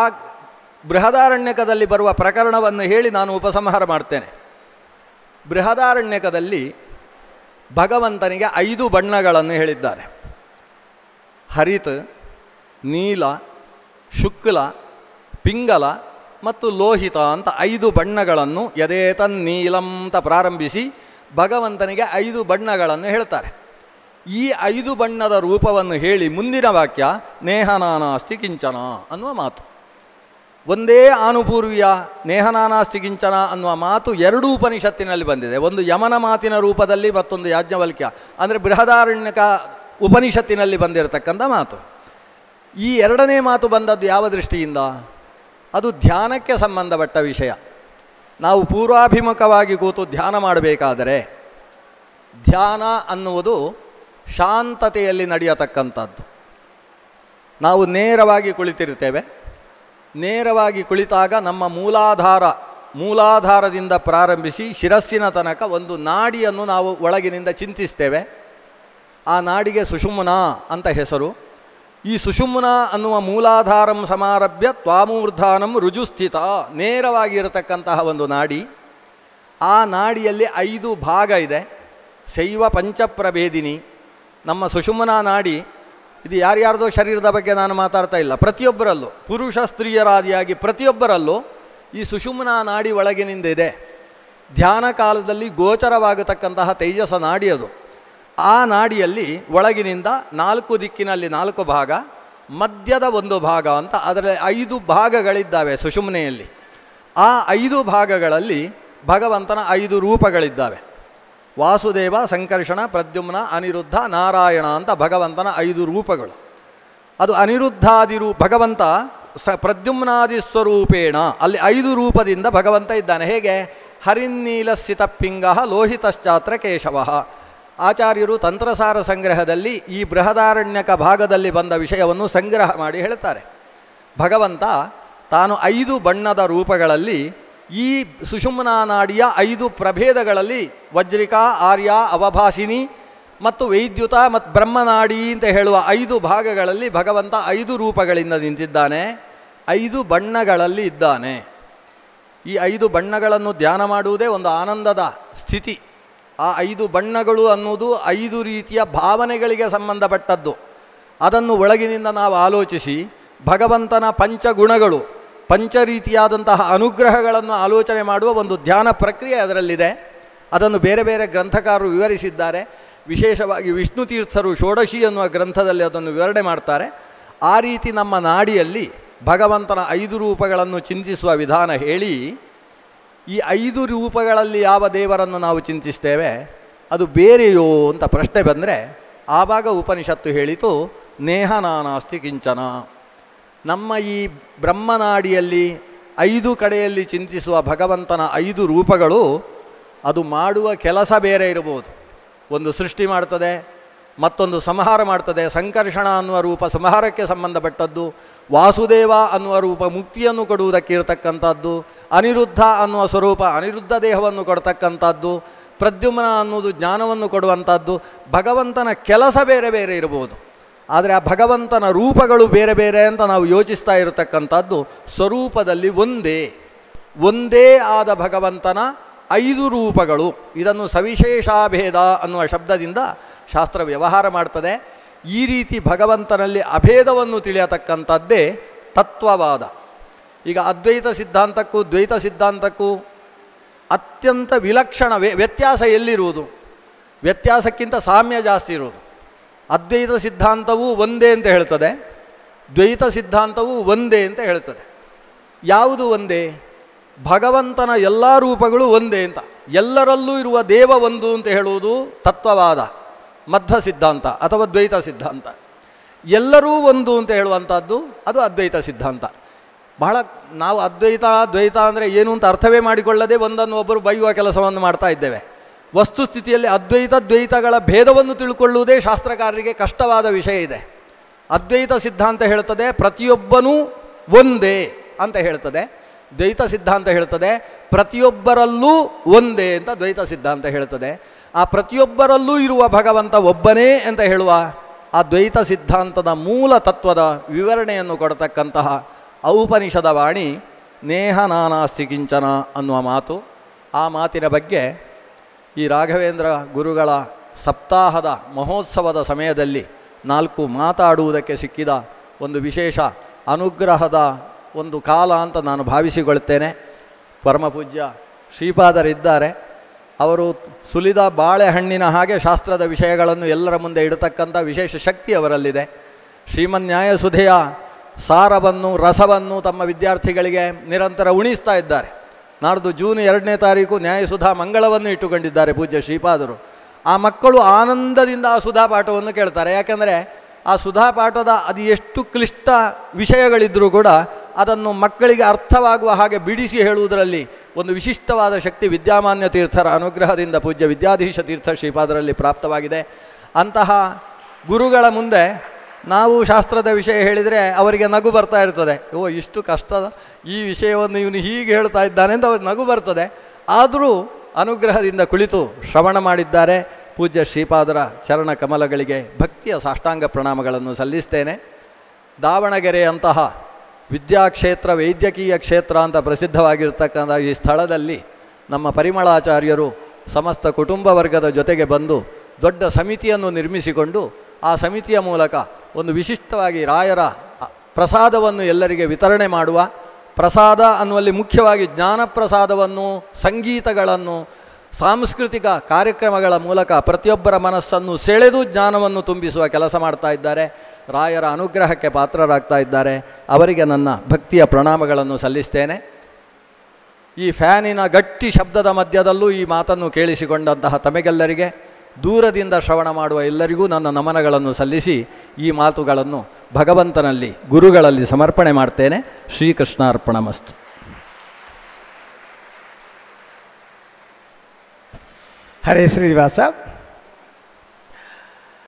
ಬೃಹದಾರಣ್ಯಕದಲ್ಲಿ ಬರುವ ಪ್ರಕರಣವನ್ನು ಹೇಳಿ ನಾನು ಉಪಸಂಹಾರ ಮಾಡ್ತೇನೆ ಬೃಹದಾರಣ್ಯಕದಲ್ಲಿ ಭಗವಂತನಿಗೆ ಐದು ಬಣ್ಣಗಳನ್ನು ಹೇಳಿದ್ದಾರೆ ಹರಿತ್ ನೀಲ ಶುಕ್ಲ ಪಿಂಗಲ ಮತ್ತು ಲೋಹಿತ ಅಂತ ಐದು ಬಣ್ಣಗಳನ್ನು ಯದೇತನ್ ನೀಲಂತ ಪ್ರಾರಂಭಿಸಿ ಭಗವಂತನಿಗೆ ಐದು ಬಣ್ಣಗಳನ್ನು ಹೇಳ್ತಾರೆ ಈ ಐದು ಬಣ್ಣದ ರೂಪವನ್ನು ಹೇಳಿ ಮುಂದಿನ ವಾಕ್ಯ ನೇಹನಾನಾಸ್ತಿ ಕಿಂಚನ ಅನ್ನುವ ಮಾತು ಒಂದೇ ಆನುಪೂರ್ವಿಯ ನೇಹನಾನಾಸ್ತಿ ಕಿಂಚನ ಅನ್ನುವ ಮಾತು ಎರಡೂ ಉಪನಿಷತ್ತಿನಲ್ಲಿ ಬಂದಿದೆ ಒಂದು ಯಮನ ಮಾತಿನ ರೂಪದಲ್ಲಿ ಮತ್ತೊಂದು ಯಾಜ್ಞವಲ್ಕ್ಯ ಅಂದರೆ ಬೃಹದಾರಣ್ಯಕ ಉಪನಿಷತ್ತಿನಲ್ಲಿ ಬಂದಿರತಕ್ಕಂಥ ಮಾತು ಈ ಎರಡನೇ ಮಾತು ಬಂದದ್ದು ಯಾವ ದೃಷ್ಟಿಯಿಂದ ಅದು ಧ್ಯಾನಕ್ಕೆ ಸಂಬಂಧಪಟ್ಟ ವಿಷಯ ನಾವು ಪೂರ್ವಾಭಿಮುಖವಾಗಿ ಕೂತು ಧ್ಯಾನ ಮಾಡಬೇಕಾದರೆ ಧ್ಯಾನ ಅನ್ನುವುದು ಶಾಂತತೆಯಲ್ಲಿ ನಡೆಯತಕ್ಕಂಥದ್ದು ನಾವು ನೇರವಾಗಿ ಕುಳಿತಿರ್ತೇವೆ ನೇರವಾಗಿ ಕುಳಿತಾಗ ನಮ್ಮ ಮೂಲಾಧಾರ ಮೂಲಾಧಾರದಿಂದ ಪ್ರಾರಂಭಿಸಿ ಶಿರಸ್ಸಿನ ತನಕ ಒಂದು ನಾಡಿಯನ್ನು ನಾವು ಒಳಗಿನಿಂದ ಚಿಂತಿಸ್ತೇವೆ ಆ ನಾಡಿಗೆ ಸುಷುಮ್ನ ಅಂತ ಹೆಸರು ಈ ಸುಷುಮ್ನ ಅನ್ನುವ ಮೂಲಾಧಾರಂ ಸಮಾರಭ್ಯ ತ್ವಾಮೂರ್ಧಾನಂ ರುಜುಸ್ಥಿತ ನೇರವಾಗಿ ಇರತಕ್ಕಂತಹ ಒಂದು ನಾಡಿ ಆ ನಾಡಿಯಲ್ಲಿ ಐದು ಭಾಗ ಇದೆ ಶೈವ ಪಂಚಪ್ರಭೇದಿನಿ ನಮ್ಮ ಸುಷುಮ್ನ ನಾಡಿ ಇದು ಯಾರ್ಯಾರ್ದೋ ಶರೀರದ ಬಗ್ಗೆ ನಾನು ಮಾತಾಡ್ತಾ ಇಲ್ಲ ಪ್ರತಿಯೊಬ್ಬರಲ್ಲೂ ಪುರುಷ ಸ್ತ್ರೀಯರಾದಿಯಾಗಿ ಪ್ರತಿಯೊಬ್ಬರಲ್ಲೂ ಈ ಸುಷುಮ್ನ ನಾಡಿ ಒಳಗಿನಿಂದ ಇದೆ ಧ್ಯಾನ ಕಾಲದಲ್ಲಿ ಗೋಚರವಾಗತಕ್ಕಂತಹ ತೇಜಸ ನಾಡಿ ಅದು ಆ ನಾಡಿಯಲ್ಲಿ ಒಳಗಿನಿಂದ ನಾಲ್ಕು ದಿಕ್ಕಿನಲ್ಲಿ ನಾಲ್ಕು ಭಾಗ ಮಧ್ಯದ ಒಂದು ಭಾಗ ಅಂತ ಅದರಲ್ಲಿ ಐದು ಭಾಗಗಳಿದ್ದಾವೆ ಸುಷುಮ್ನೆಯಲ್ಲಿ ಆ ಐದು ಭಾಗಗಳಲ್ಲಿ ಭಗವಂತನ ಐದು ರೂಪಗಳಿದ್ದಾವೆ ವಾಸುದೇವ ಸಂಕರ್ಷಣ ಪ್ರದ್ಯುಮ್ನ ಅನಿರುದ್ಧ ನಾರಾಯಣ ಅಂತ ಭಗವಂತನ ಐದು ರೂಪಗಳು ಅದು ರೂ ಭಗವಂತ ಸ ಪ್ರದ್ಯುಮ್ನಾದಿ ಸ್ವರೂಪೇಣ ಅಲ್ಲಿ ಐದು ರೂಪದಿಂದ ಭಗವಂತ ಇದ್ದಾನೆ ಹೇಗೆ ಹರಿನ್ನೀಲಸಿತಪ್ಪಿಂಗ ಲೋಹಿತಶ್ಚಾತ್ರ ಕೇಶವ ಆಚಾರ್ಯರು ತಂತ್ರಸಾರ ಸಂಗ್ರಹದಲ್ಲಿ ಈ ಬೃಹದಾರಣ್ಯಕ ಭಾಗದಲ್ಲಿ ಬಂದ ವಿಷಯವನ್ನು ಸಂಗ್ರಹ ಮಾಡಿ ಹೇಳ್ತಾರೆ ಭಗವಂತ ತಾನು ಐದು ಬಣ್ಣದ ರೂಪಗಳಲ್ಲಿ ಈ ಸುಷುಮ್ನ ನಾಡಿಯ ಐದು ಪ್ರಭೇದಗಳಲ್ಲಿ ವಜ್ರಿಕಾ ಆರ್ಯ ಅವಭಾಸಿನಿ ಮತ್ತು ವೈದ್ಯುತ ಮತ್ತು ಬ್ರಹ್ಮನಾಡಿ ಅಂತ ಹೇಳುವ ಐದು ಭಾಗಗಳಲ್ಲಿ ಭಗವಂತ ಐದು ರೂಪಗಳಿಂದ ನಿಂತಿದ್ದಾನೆ ಐದು ಬಣ್ಣಗಳಲ್ಲಿ ಇದ್ದಾನೆ ಈ ಐದು ಬಣ್ಣಗಳನ್ನು ಧ್ಯಾನ ಮಾಡುವುದೇ ಒಂದು ಆನಂದದ ಸ್ಥಿತಿ ಆ ಐದು ಬಣ್ಣಗಳು ಅನ್ನೋದು ಐದು ರೀತಿಯ ಭಾವನೆಗಳಿಗೆ ಸಂಬಂಧಪಟ್ಟದ್ದು ಅದನ್ನು ಒಳಗಿನಿಂದ ನಾವು ಆಲೋಚಿಸಿ ಭಗವಂತನ ಪಂಚಗುಣಗಳು ಪಂಚ ರೀತಿಯಾದಂತಹ ಅನುಗ್ರಹಗಳನ್ನು ಆಲೋಚನೆ ಮಾಡುವ ಒಂದು ಧ್ಯಾನ ಪ್ರಕ್ರಿಯೆ ಅದರಲ್ಲಿದೆ ಅದನ್ನು ಬೇರೆ ಬೇರೆ ಗ್ರಂಥಕಾರರು ವಿವರಿಸಿದ್ದಾರೆ ವಿಶೇಷವಾಗಿ ವಿಷ್ಣು ತೀರ್ಥರು ಷೋಡಶಿ ಅನ್ನುವ ಗ್ರಂಥದಲ್ಲಿ ಅದನ್ನು ವಿವರಣೆ ಮಾಡ್ತಾರೆ ಆ ರೀತಿ ನಮ್ಮ ನಾಡಿಯಲ್ಲಿ ಭಗವಂತನ ಐದು ರೂಪಗಳನ್ನು ಚಿಂತಿಸುವ ವಿಧಾನ ಹೇಳಿ ಈ ಐದು ರೂಪಗಳಲ್ಲಿ ಯಾವ ದೇವರನ್ನು ನಾವು ಚಿಂತಿಸ್ತೇವೆ ಅದು ಬೇರೆಯೋ ಅಂತ ಪ್ರಶ್ನೆ ಬಂದರೆ ಆವಾಗ ಉಪನಿಷತ್ತು ಹೇಳಿತು ನಾನಾಸ್ತಿ ಕಿಂಚನ ನಮ್ಮ ಈ ಬ್ರಹ್ಮನಾಡಿಯಲ್ಲಿ ಐದು ಕಡೆಯಲ್ಲಿ ಚಿಂತಿಸುವ ಭಗವಂತನ ಐದು ರೂಪಗಳು ಅದು ಮಾಡುವ ಕೆಲಸ ಬೇರೆ ಇರಬಹುದು ಒಂದು ಸೃಷ್ಟಿ ಮಾಡ್ತದೆ ಮತ್ತೊಂದು ಸಂಹಾರ ಮಾಡ್ತದೆ ಸಂಕರ್ಷಣ ಅನ್ನುವ ರೂಪ ಸಂಹಾರಕ್ಕೆ ಸಂಬಂಧಪಟ್ಟದ್ದು ವಾಸುದೇವ ಅನ್ನುವ ರೂಪ ಮುಕ್ತಿಯನ್ನು ಕೊಡುವುದಕ್ಕೆ ಇರತಕ್ಕಂಥದ್ದು ಅನಿರುದ್ಧ ಅನ್ನುವ ಸ್ವರೂಪ ಅನಿರುದ್ಧ ದೇಹವನ್ನು ಕೊಡತಕ್ಕಂಥದ್ದು ಪ್ರದ್ಯುಮ್ನ ಅನ್ನೋದು ಜ್ಞಾನವನ್ನು ಕೊಡುವಂಥದ್ದು ಭಗವಂತನ ಕೆಲಸ ಬೇರೆ ಬೇರೆ ಇರಬಹುದು ಆದರೆ ಆ ಭಗವಂತನ ರೂಪಗಳು ಬೇರೆ ಬೇರೆ ಅಂತ ನಾವು ಯೋಚಿಸ್ತಾ ಇರತಕ್ಕಂಥದ್ದು ಸ್ವರೂಪದಲ್ಲಿ ಒಂದೇ ಒಂದೇ ಆದ ಭಗವಂತನ ಐದು ರೂಪಗಳು ಇದನ್ನು ಸವಿಶೇಷಾಭೇದ ಅನ್ನುವ ಶಬ್ದದಿಂದ ಶಾಸ್ತ್ರ ವ್ಯವಹಾರ ಮಾಡ್ತದೆ ಈ ರೀತಿ ಭಗವಂತನಲ್ಲಿ ಅಭೇದವನ್ನು ತಿಳಿಯತಕ್ಕಂಥದ್ದೇ ತತ್ವವಾದ ಈಗ ಅದ್ವೈತ ಸಿದ್ಧಾಂತಕ್ಕೂ ದ್ವೈತ ಸಿದ್ಧಾಂತಕ್ಕೂ ಅತ್ಯಂತ ವಿಲಕ್ಷಣ ವ್ಯತ್ಯಾಸ ಎಲ್ಲಿರುವುದು ವ್ಯತ್ಯಾಸಕ್ಕಿಂತ ಸಾಮ್ಯ ಜಾಸ್ತಿ ಇರುವುದು ಅದ್ವೈತ ಸಿದ್ಧಾಂತವೂ ಒಂದೇ ಅಂತ ಹೇಳ್ತದೆ ದ್ವೈತ ಸಿದ್ಧಾಂತವೂ ಒಂದೇ ಅಂತ ಹೇಳ್ತದೆ ಯಾವುದು ಒಂದೇ ಭಗವಂತನ ಎಲ್ಲ ರೂಪಗಳು ಒಂದೇ ಅಂತ ಎಲ್ಲರಲ್ಲೂ ಇರುವ ದೇವ ಒಂದು ಅಂತ ಹೇಳುವುದು ತತ್ವವಾದ ಮಧ್ವ ಸಿದ್ಧಾಂತ ಅಥವಾ ದ್ವೈತ ಸಿದ್ಧಾಂತ ಎಲ್ಲರೂ ಒಂದು ಅಂತ ಹೇಳುವಂಥದ್ದು ಅದು ಅದ್ವೈತ ಸಿದ್ಧಾಂತ ಬಹಳ ನಾವು ಅದ್ವೈತ ದ್ವೈತ ಅಂದರೆ ಏನು ಅಂತ ಅರ್ಥವೇ ಮಾಡಿಕೊಳ್ಳದೆ ಒಂದನ್ನು ಒಬ್ಬರು ಬೈಯುವ ಕೆಲಸವನ್ನು ಮಾಡ್ತಾ ಇದ್ದೇವೆ ವಸ್ತುಸ್ಥಿತಿಯಲ್ಲಿ ಅದ್ವೈತ ದ್ವೈತಗಳ ಭೇದವನ್ನು ತಿಳ್ಕೊಳ್ಳುವುದೇ ಶಾಸ್ತ್ರಕಾರರಿಗೆ ಕಷ್ಟವಾದ ವಿಷಯ ಇದೆ ಅದ್ವೈತ ಸಿದ್ಧಾಂತ ಹೇಳ್ತದೆ ಪ್ರತಿಯೊಬ್ಬನೂ ಒಂದೇ ಅಂತ ಹೇಳ್ತದೆ ದ್ವೈತ ಸಿದ್ಧಾಂತ ಹೇಳ್ತದೆ ಪ್ರತಿಯೊಬ್ಬರಲ್ಲೂ ಒಂದೇ ಅಂತ ದ್ವೈತ ಸಿದ್ಧಾಂತ ಹೇಳ್ತದೆ ಆ ಪ್ರತಿಯೊಬ್ಬರಲ್ಲೂ ಇರುವ ಭಗವಂತ ಒಬ್ಬನೇ ಅಂತ ಹೇಳುವ ಆ ದ್ವೈತ ಸಿದ್ಧಾಂತದ ಮೂಲ ತತ್ವದ ವಿವರಣೆಯನ್ನು ಕೊಡತಕ್ಕಂತಹ ಔಪನಿಷದ ವಾಣಿ ನೇಹ ನಾನಾಸ್ತಿ ಕಿಂಚನ ಅನ್ನುವ ಮಾತು ಆ ಮಾತಿನ ಬಗ್ಗೆ ಈ ರಾಘವೇಂದ್ರ ಗುರುಗಳ ಸಪ್ತಾಹದ ಮಹೋತ್ಸವದ ಸಮಯದಲ್ಲಿ ನಾಲ್ಕು ಮಾತಾಡುವುದಕ್ಕೆ ಸಿಕ್ಕಿದ ಒಂದು ವಿಶೇಷ ಅನುಗ್ರಹದ ಒಂದು ಕಾಲ ಅಂತ ನಾನು ಭಾವಿಸಿಕೊಳ್ಳುತ್ತೇನೆ ಪರಮಪೂಜ್ಯ ಶ್ರೀಪಾದರಿದ್ದಾರೆ ಅವರು ಸುಲಿದ ಬಾಳೆಹಣ್ಣಿನ ಹಾಗೆ ಶಾಸ್ತ್ರದ ವಿಷಯಗಳನ್ನು ಎಲ್ಲರ ಮುಂದೆ ಇಡತಕ್ಕಂಥ ವಿಶೇಷ ಶಕ್ತಿ ಅವರಲ್ಲಿದೆ ಶ್ರೀಮನ್ ನ್ಯಾಯಸುಧೆಯ ಸಾರವನ್ನು ರಸವನ್ನು ತಮ್ಮ ವಿದ್ಯಾರ್ಥಿಗಳಿಗೆ ನಿರಂತರ ಉಣಿಸ್ತಾ ಇದ್ದಾರೆ ನಾಡ್ದು ಜೂನ್ ಎರಡನೇ ತಾರೀಕು ನ್ಯಾಯಸುಧಾ ಮಂಗಳವನ್ನು ಇಟ್ಟುಕೊಂಡಿದ್ದಾರೆ ಪೂಜ್ಯ ಶ್ರೀಪಾದರು ಆ ಮಕ್ಕಳು ಆನಂದದಿಂದ ಆ ಸುಧಾ ಪಾಠವನ್ನು ಕೇಳ್ತಾರೆ ಯಾಕೆಂದರೆ ಆ ಸುಧಾಪಾಠದ ಅದು ಎಷ್ಟು ಕ್ಲಿಷ್ಟ ವಿಷಯಗಳಿದ್ದರೂ ಕೂಡ ಅದನ್ನು ಮಕ್ಕಳಿಗೆ ಅರ್ಥವಾಗುವ ಹಾಗೆ ಬಿಡಿಸಿ ಹೇಳುವುದರಲ್ಲಿ ಒಂದು ವಿಶಿಷ್ಟವಾದ ಶಕ್ತಿ ವಿದ್ಯಾಮಾನ್ಯ ತೀರ್ಥರ ಅನುಗ್ರಹದಿಂದ ಪೂಜ್ಯ ವಿದ್ಯಾಧೀಶ ತೀರ್ಥ ಶ್ರೀಪಾದರಲ್ಲಿ ಪ್ರಾಪ್ತವಾಗಿದೆ ಅಂತಹ ಗುರುಗಳ ಮುಂದೆ ನಾವು ಶಾಸ್ತ್ರದ ವಿಷಯ ಹೇಳಿದರೆ ಅವರಿಗೆ ನಗು ಬರ್ತಾ ಇರ್ತದೆ ಓ ಇಷ್ಟು ಕಷ್ಟದ ಈ ವಿಷಯವನ್ನು ಇವನು ಹೀಗೆ ಹೇಳ್ತಾ ಇದ್ದಾನೆ ಅಂತ ಅವ್ರಿಗೆ ನಗು ಬರ್ತದೆ ಆದರೂ ಅನುಗ್ರಹದಿಂದ ಕುಳಿತು ಶ್ರವಣ ಮಾಡಿದ್ದಾರೆ ಪೂಜ್ಯ ಶ್ರೀಪಾದರ ಚರಣ ಕಮಲಗಳಿಗೆ ಭಕ್ತಿಯ ಸಾಷ್ಟಾಂಗ ಪ್ರಣಾಮಗಳನ್ನು ಸಲ್ಲಿಸ್ತೇನೆ ದಾವಣಗೆರೆಯಂತಹ ವಿದ್ಯಾಕ್ಷೇತ್ರ ವೈದ್ಯಕೀಯ ಕ್ಷೇತ್ರ ಅಂತ ಪ್ರಸಿದ್ಧವಾಗಿರ್ತಕ್ಕಂಥ ಈ ಸ್ಥಳದಲ್ಲಿ ನಮ್ಮ ಪರಿಮಳಾಚಾರ್ಯರು ಸಮಸ್ತ ಕುಟುಂಬ ವರ್ಗದ ಜೊತೆಗೆ ಬಂದು ದೊಡ್ಡ ಸಮಿತಿಯನ್ನು ನಿರ್ಮಿಸಿಕೊಂಡು ಆ ಸಮಿತಿಯ ಮೂಲಕ ಒಂದು ವಿಶಿಷ್ಟವಾಗಿ ರಾಯರ ಪ್ರಸಾದವನ್ನು ಎಲ್ಲರಿಗೆ ವಿತರಣೆ ಮಾಡುವ ಪ್ರಸಾದ ಅನ್ನುವಲ್ಲಿ ಮುಖ್ಯವಾಗಿ ಜ್ಞಾನ ಪ್ರಸಾದವನ್ನು ಸಂಗೀತಗಳನ್ನು ಸಾಂಸ್ಕೃತಿಕ ಕಾರ್ಯಕ್ರಮಗಳ ಮೂಲಕ ಪ್ರತಿಯೊಬ್ಬರ ಮನಸ್ಸನ್ನು ಸೆಳೆದು ಜ್ಞಾನವನ್ನು ತುಂಬಿಸುವ ಕೆಲಸ ಮಾಡ್ತಾ ಇದ್ದಾರೆ ರಾಯರ ಅನುಗ್ರಹಕ್ಕೆ ಪಾತ್ರರಾಗ್ತಾ ಇದ್ದಾರೆ ಅವರಿಗೆ ನನ್ನ ಭಕ್ತಿಯ ಪ್ರಣಾಮಗಳನ್ನು ಸಲ್ಲಿಸ್ತೇನೆ ಈ ಫ್ಯಾನಿನ ಗಟ್ಟಿ ಶಬ್ದದ ಮಧ್ಯದಲ್ಲೂ ಈ ಮಾತನ್ನು ಕೇಳಿಸಿಕೊಂಡಂತಹ ತಮಗೆಲ್ಲರಿಗೆ ದೂರದಿಂದ ಶ್ರವಣ ಮಾಡುವ ಎಲ್ಲರಿಗೂ ನನ್ನ ನಮನಗಳನ್ನು ಸಲ್ಲಿಸಿ ಈ ಮಾತುಗಳನ್ನು ಭಗವಂತನಲ್ಲಿ ಗುರುಗಳಲ್ಲಿ ಸಮರ್ಪಣೆ ಮಾಡ್ತೇನೆ ಶ್ರೀಕೃಷ್ಣಾರ್ಪಣ ಮಸ್ತು हरे श्रीनिवास साहब